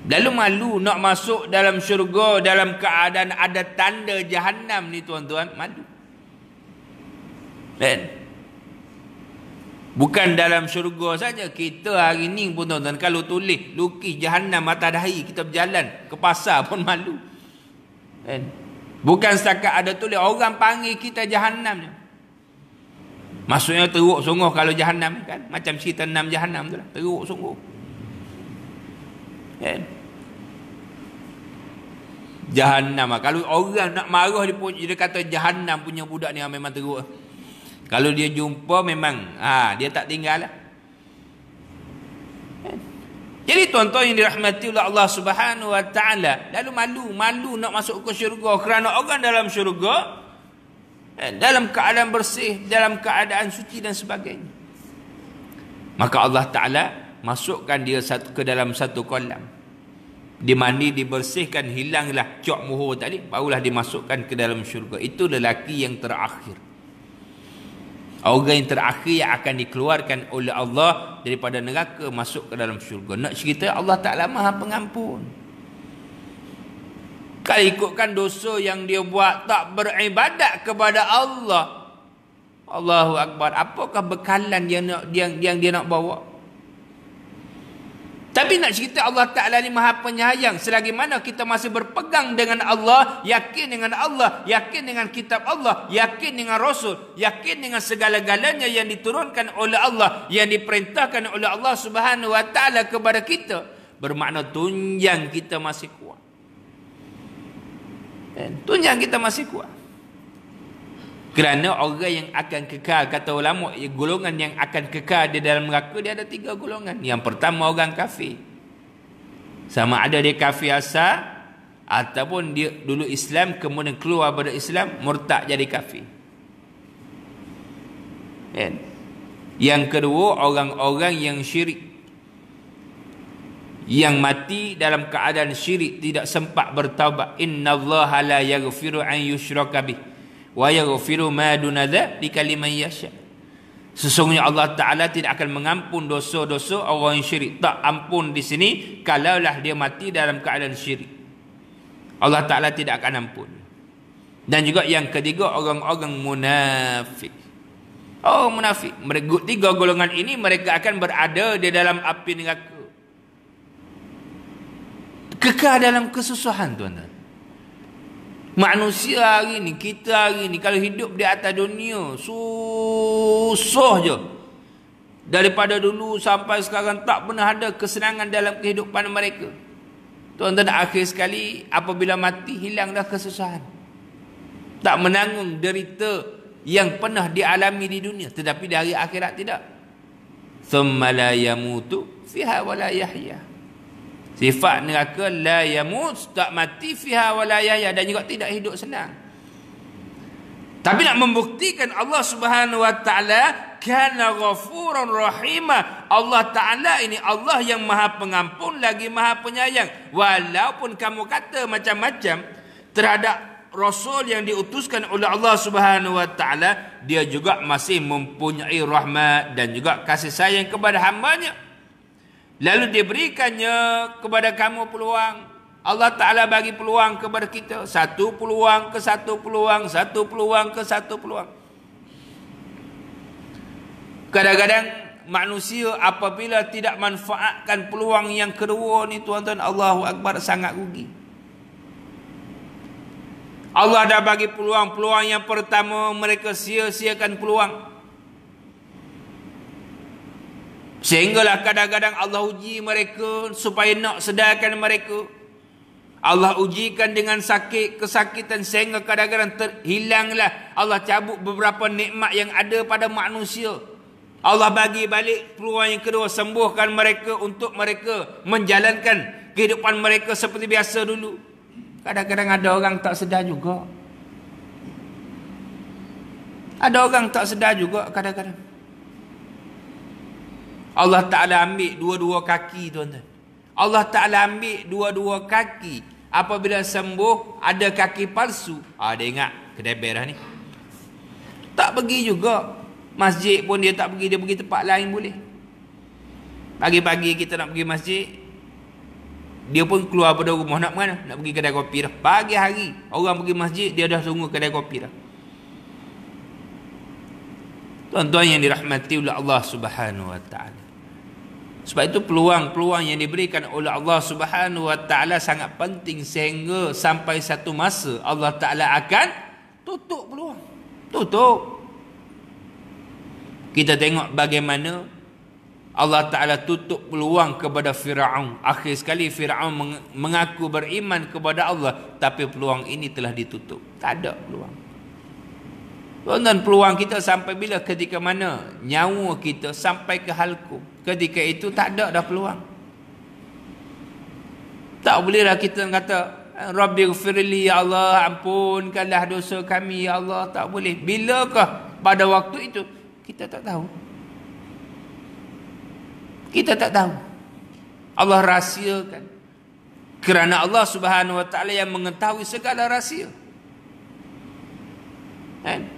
Lalu malu nak masuk dalam syurga dalam keadaan ada tanda jahannam ni tuan-tuan malu. Ben. Kan? Bukan dalam syurga saja kita hari ni pun tuan-tuan kalau tulis lukis jahannam mata dahi kita berjalan ke pasar pun malu. Ben. Kan? Bukan setakat ada tulis orang panggil kita jahannam. je. Maksudnya teruk sungguh kalau jahanam kan. Macam cerita enam jahanam tu lah. Teruk sungguh. Kan? Jahanam lah. Kalau orang nak marah dia pun dia kata jahanam punya budak ni memang teruk. Kalau dia jumpa memang ha, dia tak tinggal lah. Kan? Jadi tuan-tuan yang dirahmati oleh Allah Subhanahu Wa Taala, lalu malu, malu nak masuk ke syurga kerana orang dalam syurga Eh, dalam keadaan bersih, dalam keadaan suci dan sebagainya. Maka Allah Taala masukkan dia satu ke dalam satu kolam. Dimandi, dibersihkan, hilanglah cok muho tadi, barulah dimasukkan ke dalam syurga. Itu lelaki yang terakhir. Orang yang terakhir yang akan dikeluarkan oleh Allah daripada neraka masuk ke dalam syurga. Nak cerita Allah Taala Maha Pengampun kalau ikutkan dosa yang dia buat tak beribadat kepada Allah Allahu akbar apakah bekalan yang nak, yang, yang dia nak bawa tapi nak cerita Allah Ta'ala ni maha penyayang. Selagi mana kita masih berpegang dengan Allah, yakin dengan Allah, yakin dengan kitab Allah, yakin dengan Rasul, yakin dengan segala-galanya yang diturunkan oleh Allah, yang diperintahkan oleh Allah Subhanahu Wa Ta'ala kepada kita. Bermakna tunjang kita masih kuat. Kan? Tunjang kita masih kuat. Kerana orang yang akan kekal, kata ulama, golongan yang akan kekal di dalam neraka, dia ada tiga golongan. Yang pertama orang kafir. Sama ada dia kafir asal, ataupun dia dulu Islam, kemudian keluar pada Islam, murtad jadi kafir. Kan? Yang kedua, orang-orang yang syirik yang mati dalam keadaan syirik tidak sempat bertaubat innallaha la yaghfiru an yushraka bih wa yaghfiru ma dunadha likaliman yasha sesungguhnya Allah taala tidak akan mengampun dosa-dosa orang yang syirik tak ampun di sini kalaulah dia mati dalam keadaan syirik Allah taala tidak akan ampun dan juga yang ketiga orang-orang munafik oh munafik mereka tiga golongan ini mereka akan berada di dalam api neraka kekal dalam kesusahan tuan-tuan. Manusia hari ni, kita hari ni kalau hidup di atas dunia susah je. Daripada dulu sampai sekarang tak pernah ada kesenangan dalam kehidupan mereka. Tuan-tuan akhir sekali apabila mati hilanglah kesusahan. Tak menanggung derita yang pernah dialami di dunia tetapi dari akhirat tidak. Thumma la yamutu fiha wa la Sifat neraka la yamut tak mati fiha wala yahya dan juga tidak hidup senang. Tapi nak membuktikan Allah Subhanahu wa taala kana ghafurur rahima. Allah Taala ini Allah yang Maha Pengampun lagi Maha Penyayang. Walaupun kamu kata macam-macam terhadap rasul yang diutuskan oleh Allah Subhanahu wa taala, dia juga masih mempunyai rahmat dan juga kasih sayang kepada hamba-Nya. Lalu dia berikannya kepada kamu peluang. Allah Ta'ala bagi peluang kepada kita. Satu peluang ke satu peluang. Satu peluang ke satu peluang. Kadang-kadang manusia apabila tidak manfaatkan peluang yang kedua ni tuan-tuan. Allahu Akbar sangat rugi. Allah dah bagi peluang. Peluang yang pertama mereka sia-siakan peluang. Peluang. Sehinggalah kadang-kadang Allah uji mereka supaya nak sedarkan mereka. Allah ujikan dengan sakit, kesakitan sehingga kadang-kadang terhilanglah. Allah cabut beberapa nikmat yang ada pada manusia. Allah bagi balik peluang yang kedua sembuhkan mereka untuk mereka menjalankan kehidupan mereka seperti biasa dulu. Kadang-kadang ada orang tak sedar juga. Ada orang tak sedar juga kadang-kadang. Allah Ta'ala ambil dua-dua kaki tuan-tuan. Allah Ta'ala ambil dua-dua kaki. Apabila sembuh, ada kaki palsu. Ha, dia ingat, kedai ni. Tak pergi juga. Masjid pun dia tak pergi, dia pergi tempat lain boleh. Pagi-pagi kita nak pergi masjid. Dia pun keluar pada rumah nak mana? Nak pergi kedai kopi dah. Pagi hari, orang pergi masjid, dia dah sungguh kedai kopi dah. Tuan-tuan yang dirahmati oleh Allah Subhanahu Wa Taala. Sebab itu peluang-peluang yang diberikan oleh Allah Subhanahu Wa Taala sangat penting sehingga sampai satu masa Allah Taala akan tutup peluang. Tutup. Kita tengok bagaimana Allah Taala tutup peluang kepada Firaun. Akhir sekali Firaun mengaku beriman kepada Allah tapi peluang ini telah ditutup. Tak ada peluang. Tuan-tuan peluang kita sampai bila ketika mana nyawa kita sampai ke halku. Ketika itu tak ada dah peluang. Tak bolehlah kita kata Rabbi gfirli ya Allah ampunkanlah dosa kami ya Allah tak boleh. Bilakah pada waktu itu kita tak tahu. Kita tak tahu. Allah rahsiakan. Kerana Allah Subhanahu Wa Taala yang mengetahui segala rahsia. Kan?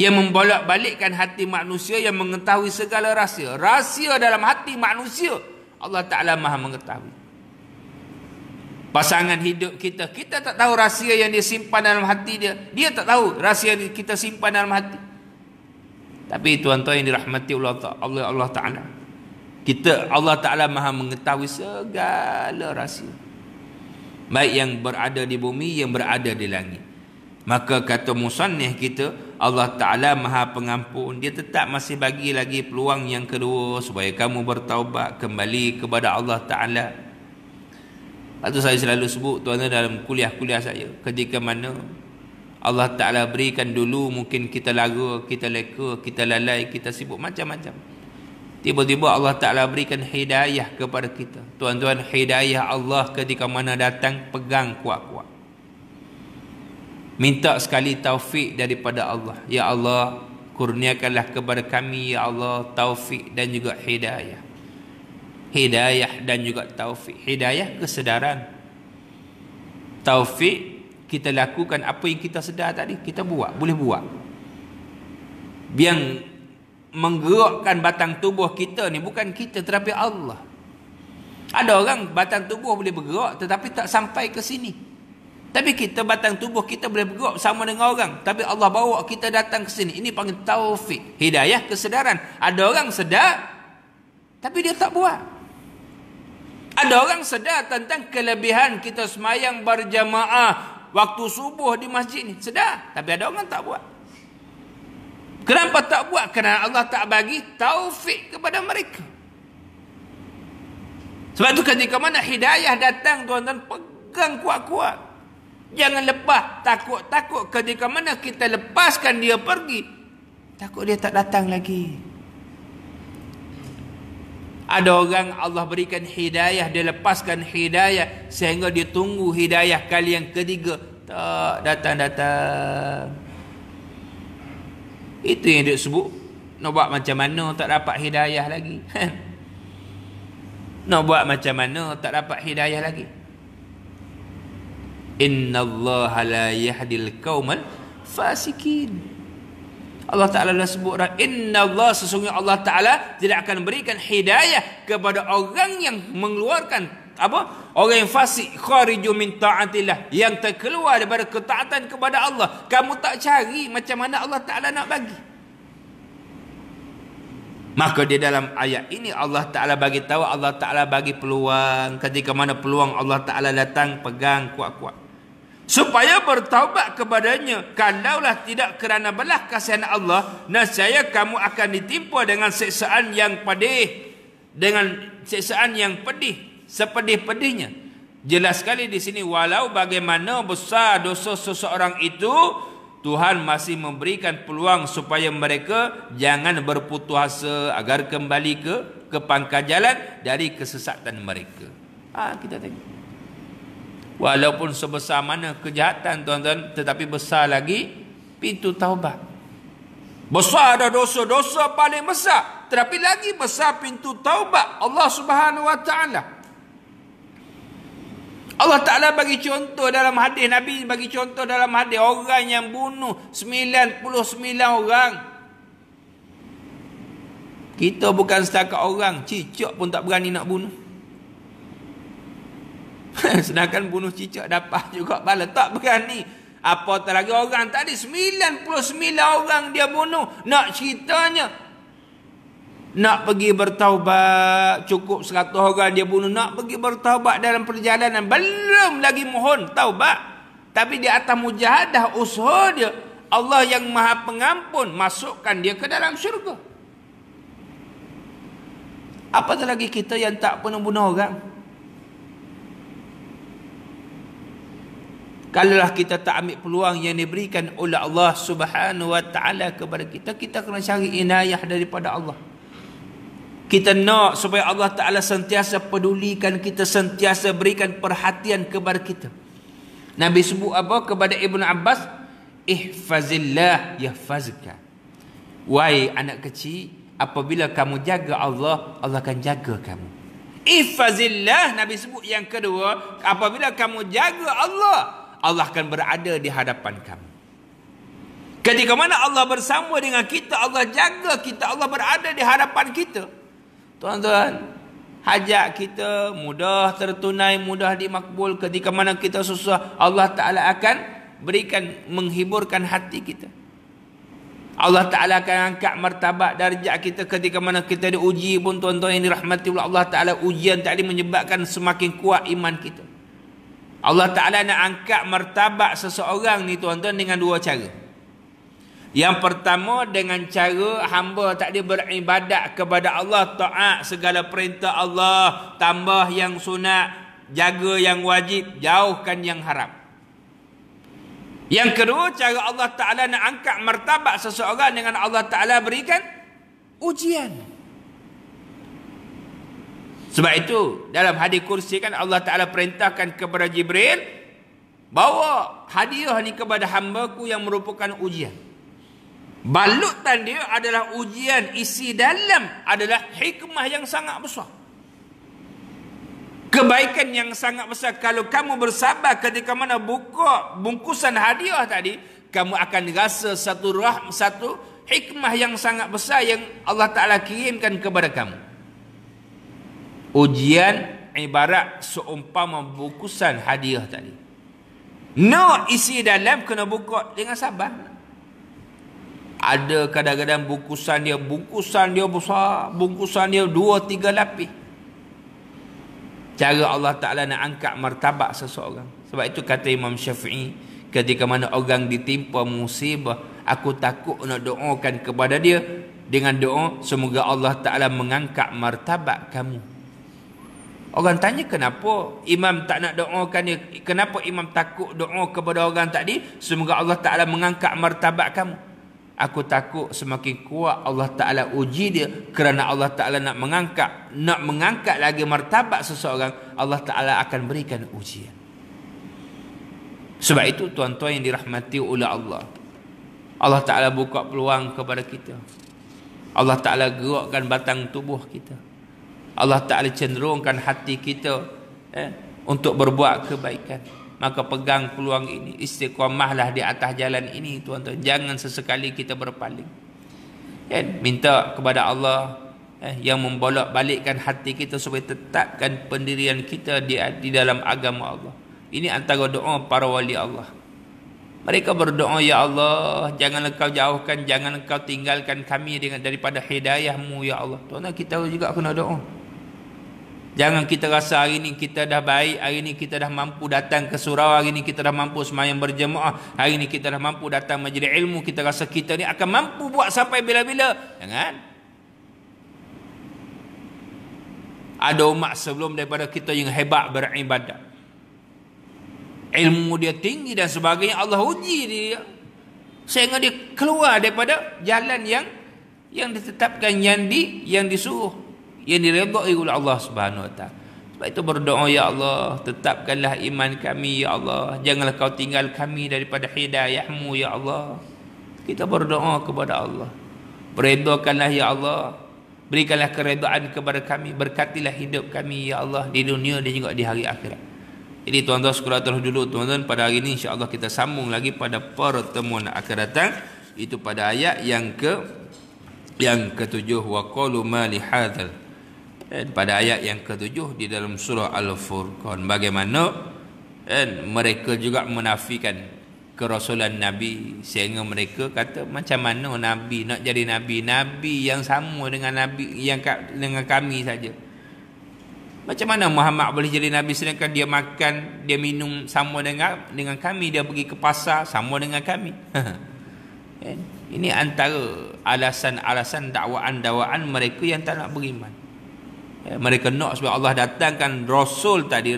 Ia membolak-balikkan hati manusia yang mengetahui segala rahsia. Rahsia dalam hati manusia. Allah Ta'ala maha mengetahui. Pasangan hidup kita. Kita tak tahu rahsia yang dia simpan dalam hati dia. Dia tak tahu rahsia yang kita simpan dalam hati. Tapi tuan-tuan yang dirahmati Allah Ta'ala. Allah Ta'ala. Kita Allah Ta'ala maha mengetahui segala rahsia. Baik yang berada di bumi, yang berada di langit. Maka kata musannih kita, Allah Ta'ala maha pengampun Dia tetap masih bagi lagi peluang yang kedua Supaya kamu bertaubat kembali kepada Allah Ta'ala Lepas tu saya selalu sebut tuan tuan dalam kuliah-kuliah saya Ketika mana Allah Ta'ala berikan dulu Mungkin kita lagu, kita leka, kita lalai, kita sibuk macam-macam Tiba-tiba Allah Ta'ala berikan hidayah kepada kita Tuan-tuan hidayah Allah ketika mana datang Pegang kuat-kuat minta sekali taufik daripada Allah ya Allah kurniakanlah kepada kami ya Allah taufik dan juga hidayah hidayah dan juga taufik hidayah kesedaran taufik kita lakukan apa yang kita sedar tadi kita buat boleh buat yang menggerakkan batang tubuh kita ni bukan kita tetapi Allah ada orang batang tubuh boleh bergerak tetapi tak sampai ke sini. Tapi kita batang tubuh kita boleh bergerak sama dengan orang. Tapi Allah bawa kita datang ke sini. Ini panggil taufik. Hidayah kesedaran. Ada orang sedar. Tapi dia tak buat. Ada orang sedar tentang kelebihan kita semayang berjamaah. Waktu subuh di masjid ni. Sedar. Tapi ada orang tak buat. Kenapa tak buat? Kerana Allah tak bagi taufik kepada mereka. Sebab tu ketika mana hidayah datang tuan-tuan pegang kuat-kuat. Jangan lepas takut-takut ketika mana kita lepaskan dia pergi. Takut dia tak datang lagi. Ada orang Allah berikan hidayah, dia lepaskan hidayah sehingga dia tunggu hidayah kali yang ketiga. Tak datang-datang. Itu yang dia sebut. Nak buat macam mana tak dapat hidayah lagi. Nak buat macam mana tak dapat hidayah lagi. Inna Allah la yahdil qaumal fasikin Allah Taala dah sebut dah innallaha sesungguhnya Allah Taala tidak akan berikan hidayah kepada orang yang mengeluarkan apa orang yang fasik kharijum min taatillah yang terkeluar daripada ketaatan kepada Allah kamu tak cari macam mana Allah Taala nak bagi Maka di dalam ayat ini Allah Taala bagi tahu Allah Taala bagi peluang ketika mana peluang Allah Taala datang pegang kuat-kuat supaya bertaubat kepadanya kalaulah tidak kerana belah kasihan Allah nescaya kamu akan ditimpa dengan siksaan yang pedih dengan siksaan yang pedih sepedih-pedihnya jelas sekali di sini walau bagaimana besar dosa seseorang itu Tuhan masih memberikan peluang supaya mereka jangan berputus asa agar kembali ke ke pangkal jalan dari kesesatan mereka ah ha, kita tengok Walaupun sebesar mana kejahatan tuan-tuan tetapi besar lagi pintu taubat. Besar ada dosa-dosa paling besar tetapi lagi besar pintu taubat Allah Subhanahu Wa Taala. Allah Taala bagi contoh dalam hadis Nabi bagi contoh dalam hadis orang yang bunuh 99 orang. Kita bukan setakat orang, cicak pun tak berani nak bunuh. Sedangkan bunuh cicak dapat juga bala. Tak berani. Apa lagi orang tadi. 99 orang dia bunuh. Nak ceritanya. Nak pergi bertaubat. Cukup 100 orang dia bunuh. Nak pergi bertaubat dalam perjalanan. Belum lagi mohon taubat. Tapi di atas mujahadah usaha dia. Allah yang maha pengampun. Masukkan dia ke dalam syurga. Apa lagi kita yang tak pernah bunuh orang? Kalaulah kita tak ambil peluang yang diberikan oleh Allah Subhanahu wa taala kepada kita, kita kena cari inayah daripada Allah. Kita nak supaya Allah Taala sentiasa pedulikan kita, sentiasa berikan perhatian kepada kita. Nabi sebut apa kepada Ibnu Abbas? Ihfazillah yahfazka. Wahai anak kecil, apabila kamu jaga Allah, Allah akan jaga kamu. Ihfazillah Nabi sebut yang kedua, apabila kamu jaga Allah, Allah akan berada di hadapan kamu. Ketika mana Allah bersama dengan kita, Allah jaga kita, Allah berada di hadapan kita. Tuan-tuan, hajat kita mudah tertunai, mudah dimakbul. Ketika mana kita susah, Allah Ta'ala akan berikan, menghiburkan hati kita. Allah Ta'ala akan angkat martabat darjat kita ketika mana kita diuji pun tuan-tuan yang dirahmati Allah Ta'ala ujian tadi menyebabkan semakin kuat iman kita. Allah Ta'ala nak angkat martabat seseorang ni tuan-tuan dengan dua cara. Yang pertama dengan cara hamba tak dia beribadat kepada Allah taat segala perintah Allah tambah yang sunat jaga yang wajib jauhkan yang haram. Yang kedua cara Allah Taala nak angkat martabat seseorang dengan Allah Taala berikan ujian. Sebab itu dalam hadis kursi kan Allah Ta'ala perintahkan kepada Jibril. Bawa hadiah ni kepada hamba ku yang merupakan ujian. Balutan dia adalah ujian isi dalam adalah hikmah yang sangat besar. Kebaikan yang sangat besar. Kalau kamu bersabar ketika mana buka bungkusan hadiah tadi. Kamu akan rasa satu rahmat, satu hikmah yang sangat besar yang Allah Ta'ala kirimkan kepada kamu ujian ibarat seumpama bungkusan hadiah tadi. No isi dalam kena buka dengan sabar. Ada kadang-kadang bungkusan dia, bungkusan dia besar, bungkusan dia dua, tiga lapis. Cara Allah Ta'ala nak angkat martabak seseorang. Sebab itu kata Imam Syafi'i, ketika mana orang ditimpa musibah, aku takut nak doakan kepada dia, dengan doa, semoga Allah Ta'ala mengangkat martabak kamu. Orang tanya kenapa imam tak nak doakan dia? Kenapa imam takut doa kepada orang tadi? Semoga Allah Ta'ala mengangkat martabat kamu. Aku takut semakin kuat Allah Ta'ala uji dia kerana Allah Ta'ala nak mengangkat. Nak mengangkat lagi martabat seseorang, Allah Ta'ala akan berikan ujian. Sebab itu tuan-tuan yang dirahmati oleh Allah. Allah Ta'ala buka peluang kepada kita. Allah Ta'ala gerakkan batang tubuh kita. Kita. Allah Ta'ala cenderungkan hati kita eh, untuk berbuat kebaikan. Maka pegang peluang ini. Istiqamahlah di atas jalan ini tuan-tuan. Jangan sesekali kita berpaling. Kan? Minta kepada Allah eh, yang membolak balikkan hati kita supaya tetapkan pendirian kita di, di dalam agama Allah. Ini antara doa para wali Allah. Mereka berdoa, Ya Allah, jangan kau jauhkan, jangan kau tinggalkan kami dengan daripada hidayahmu, Ya Allah. Tuan-tuan, kita juga kena doa. Jangan kita rasa hari ini kita dah baik, hari ini kita dah mampu datang ke surau, hari ini kita dah mampu semayang berjemaah, hari ini kita dah mampu datang majlis ilmu, kita rasa kita ni akan mampu buat sampai bila-bila. Jangan. Ada umat sebelum daripada kita yang hebat beribadat. Ilmu dia tinggi dan sebagainya, Allah uji dia. Sehingga dia keluar daripada jalan yang yang ditetapkan yang di yang disuruh yang diredai oleh Allah Subhanahu Wa Taala. Sebab itu berdoa ya Allah, tetapkanlah iman kami ya Allah. Janganlah kau tinggal kami daripada hidayahmu ya Allah. Kita berdoa kepada Allah. Beredakanlah ya Allah. Berikanlah keredaan kepada kami. Berkatilah hidup kami ya Allah di dunia dan juga di hari akhirat. Jadi tuan-tuan sekolah terus dulu tuan-tuan pada hari ini insya-Allah kita sambung lagi pada pertemuan akan datang itu pada ayat yang ke yang ketujuh waqalu ma li hadzal kan, pada ayat yang ketujuh di dalam surah Al-Furqan bagaimana kan, mereka juga menafikan kerasulan Nabi sehingga mereka kata macam mana Nabi nak jadi Nabi Nabi yang sama dengan Nabi yang dengan kami saja macam mana Muhammad boleh jadi Nabi sedangkan dia makan dia minum sama dengan dengan kami dia pergi ke pasar sama dengan kami eh, ini antara alasan-alasan dakwaan-dakwaan mereka yang tak nak beriman Ya, mereka nak sebab Allah datangkan rasul tadi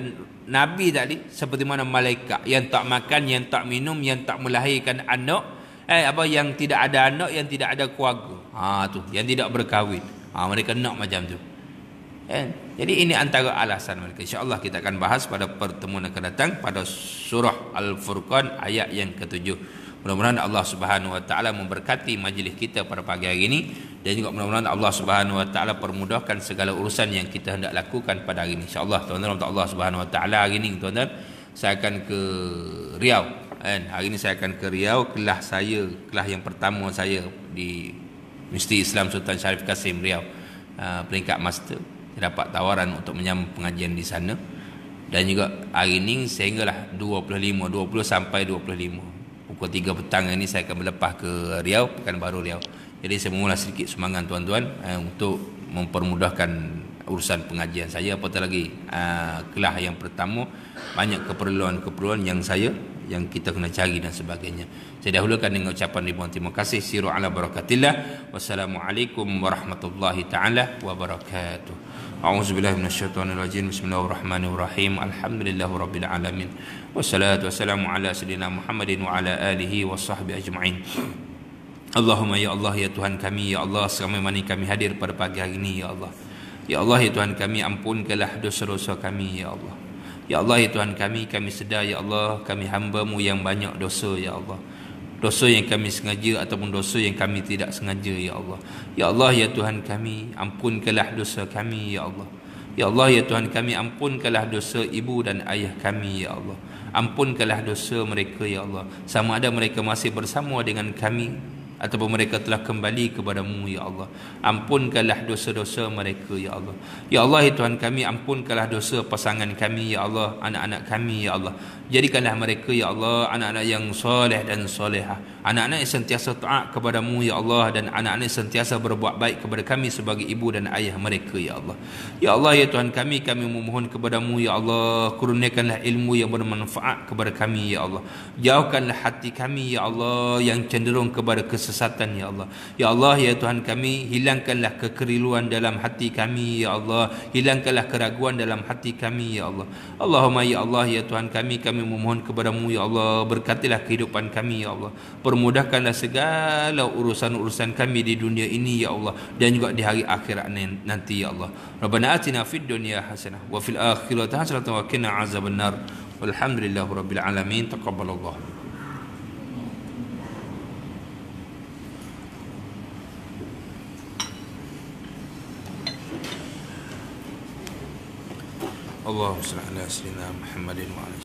nabi tadi seperti mana malaikat yang tak makan yang tak minum yang tak melahirkan anak eh apa yang tidak ada anak yang tidak ada keluarga ha tu yang tidak berkahwin ha mereka nak macam tu eh jadi ini antara alasan mereka insyaallah kita akan bahas pada pertemuan akan datang pada surah al-furqan ayat yang ketujuh Mudah-mudahan Allah Subhanahu wa taala memberkati majlis kita pada pagi hari ini dan juga mudah-mudahan Allah Subhanahu wa taala permudahkan segala urusan yang kita hendak lakukan pada hari ini. Insya-Allah tuan-tuan dan Allah Subhanahu wa taala hari ini tuan-tuan saya akan ke Riau. Kan? Hari ini saya akan ke Riau kelas saya, kelas yang pertama saya di Universiti Islam Sultan Syarif Kasim Riau. Uh, peringkat master saya dapat tawaran untuk menyambung pengajian di sana dan juga hari ini sehinggalah 25 20 sampai 25 pukul 3 petang ini saya akan berlepas ke Riau pekan baru Riau jadi saya mengulas sedikit semangat tuan-tuan eh, untuk mempermudahkan urusan pengajian saya apatah lagi eh, ah, kelas yang pertama banyak keperluan-keperluan yang saya yang kita kena cari dan sebagainya saya dahulukan dengan ucapan ribuan terima kasih siru ala barakatillah wassalamualaikum warahmatullahi ta'ala wabarakatuh A'udzubillahi minasyaitonirrajim. Bismillahirrahmanirrahim. Alhamdulillahirabbil alamin. Wassalatu wassalamu ala sayyidina Muhammadin wa ala alihi washabbi ajma'in. Allahumma ya Allah ya Tuhan kami ya Allah sekalian kami hadir pada pagi hari ini ya Allah. Ya Allah ya Tuhan kami ampunkanlah dosa-dosa kami ya Allah. Ya Allah ya Tuhan kami kami sedar ya Allah kami hamba-Mu yang banyak dosa ya Allah dosa yang kami sengaja ataupun dosa yang kami tidak sengaja ya Allah. Ya Allah ya Tuhan kami, ampunkanlah dosa kami ya Allah. Ya Allah ya Tuhan kami, ampunkanlah dosa ibu dan ayah kami ya Allah. Ampunkanlah dosa mereka ya Allah. Sama ada mereka masih bersama dengan kami ataupun mereka telah kembali kepadamu ya Allah. Ampunkanlah dosa-dosa mereka ya Allah. Ya Allah ya Tuhan kami, ampunkanlah dosa pasangan kami ya Allah, anak-anak kami ya Allah. Jadikanlah mereka ya Allah anak-anak yang soleh dan solehah. Anak-anak yang sentiasa taat kepadamu ya Allah dan anak-anak yang sentiasa berbuat baik kepada kami sebagai ibu dan ayah mereka ya Allah. Ya Allah ya Tuhan kami kami memohon kepadamu ya Allah kurniakanlah ilmu yang bermanfaat kepada kami ya Allah. Jauhkanlah hati kami ya Allah yang cenderung kepada kesesatan ya Allah. Ya Allah ya Tuhan kami hilangkanlah kekeriluan dalam hati kami ya Allah. Hilangkanlah keraguan dalam hati kami ya Allah. Allahumma ya Allah ya Tuhan kami kami kami memohon kepadamu ya Allah berkatilah kehidupan kami ya Allah permudahkanlah segala urusan-urusan kami di dunia ini ya Allah dan juga di hari akhirat nanti ya Allah Rabbana atina fid dunya hasanah wa fil akhirati hasanah wa qina azabannar walhamdulillahirabbil alamin taqabbalallahu اللهم صل على سيدنا محمد وعلى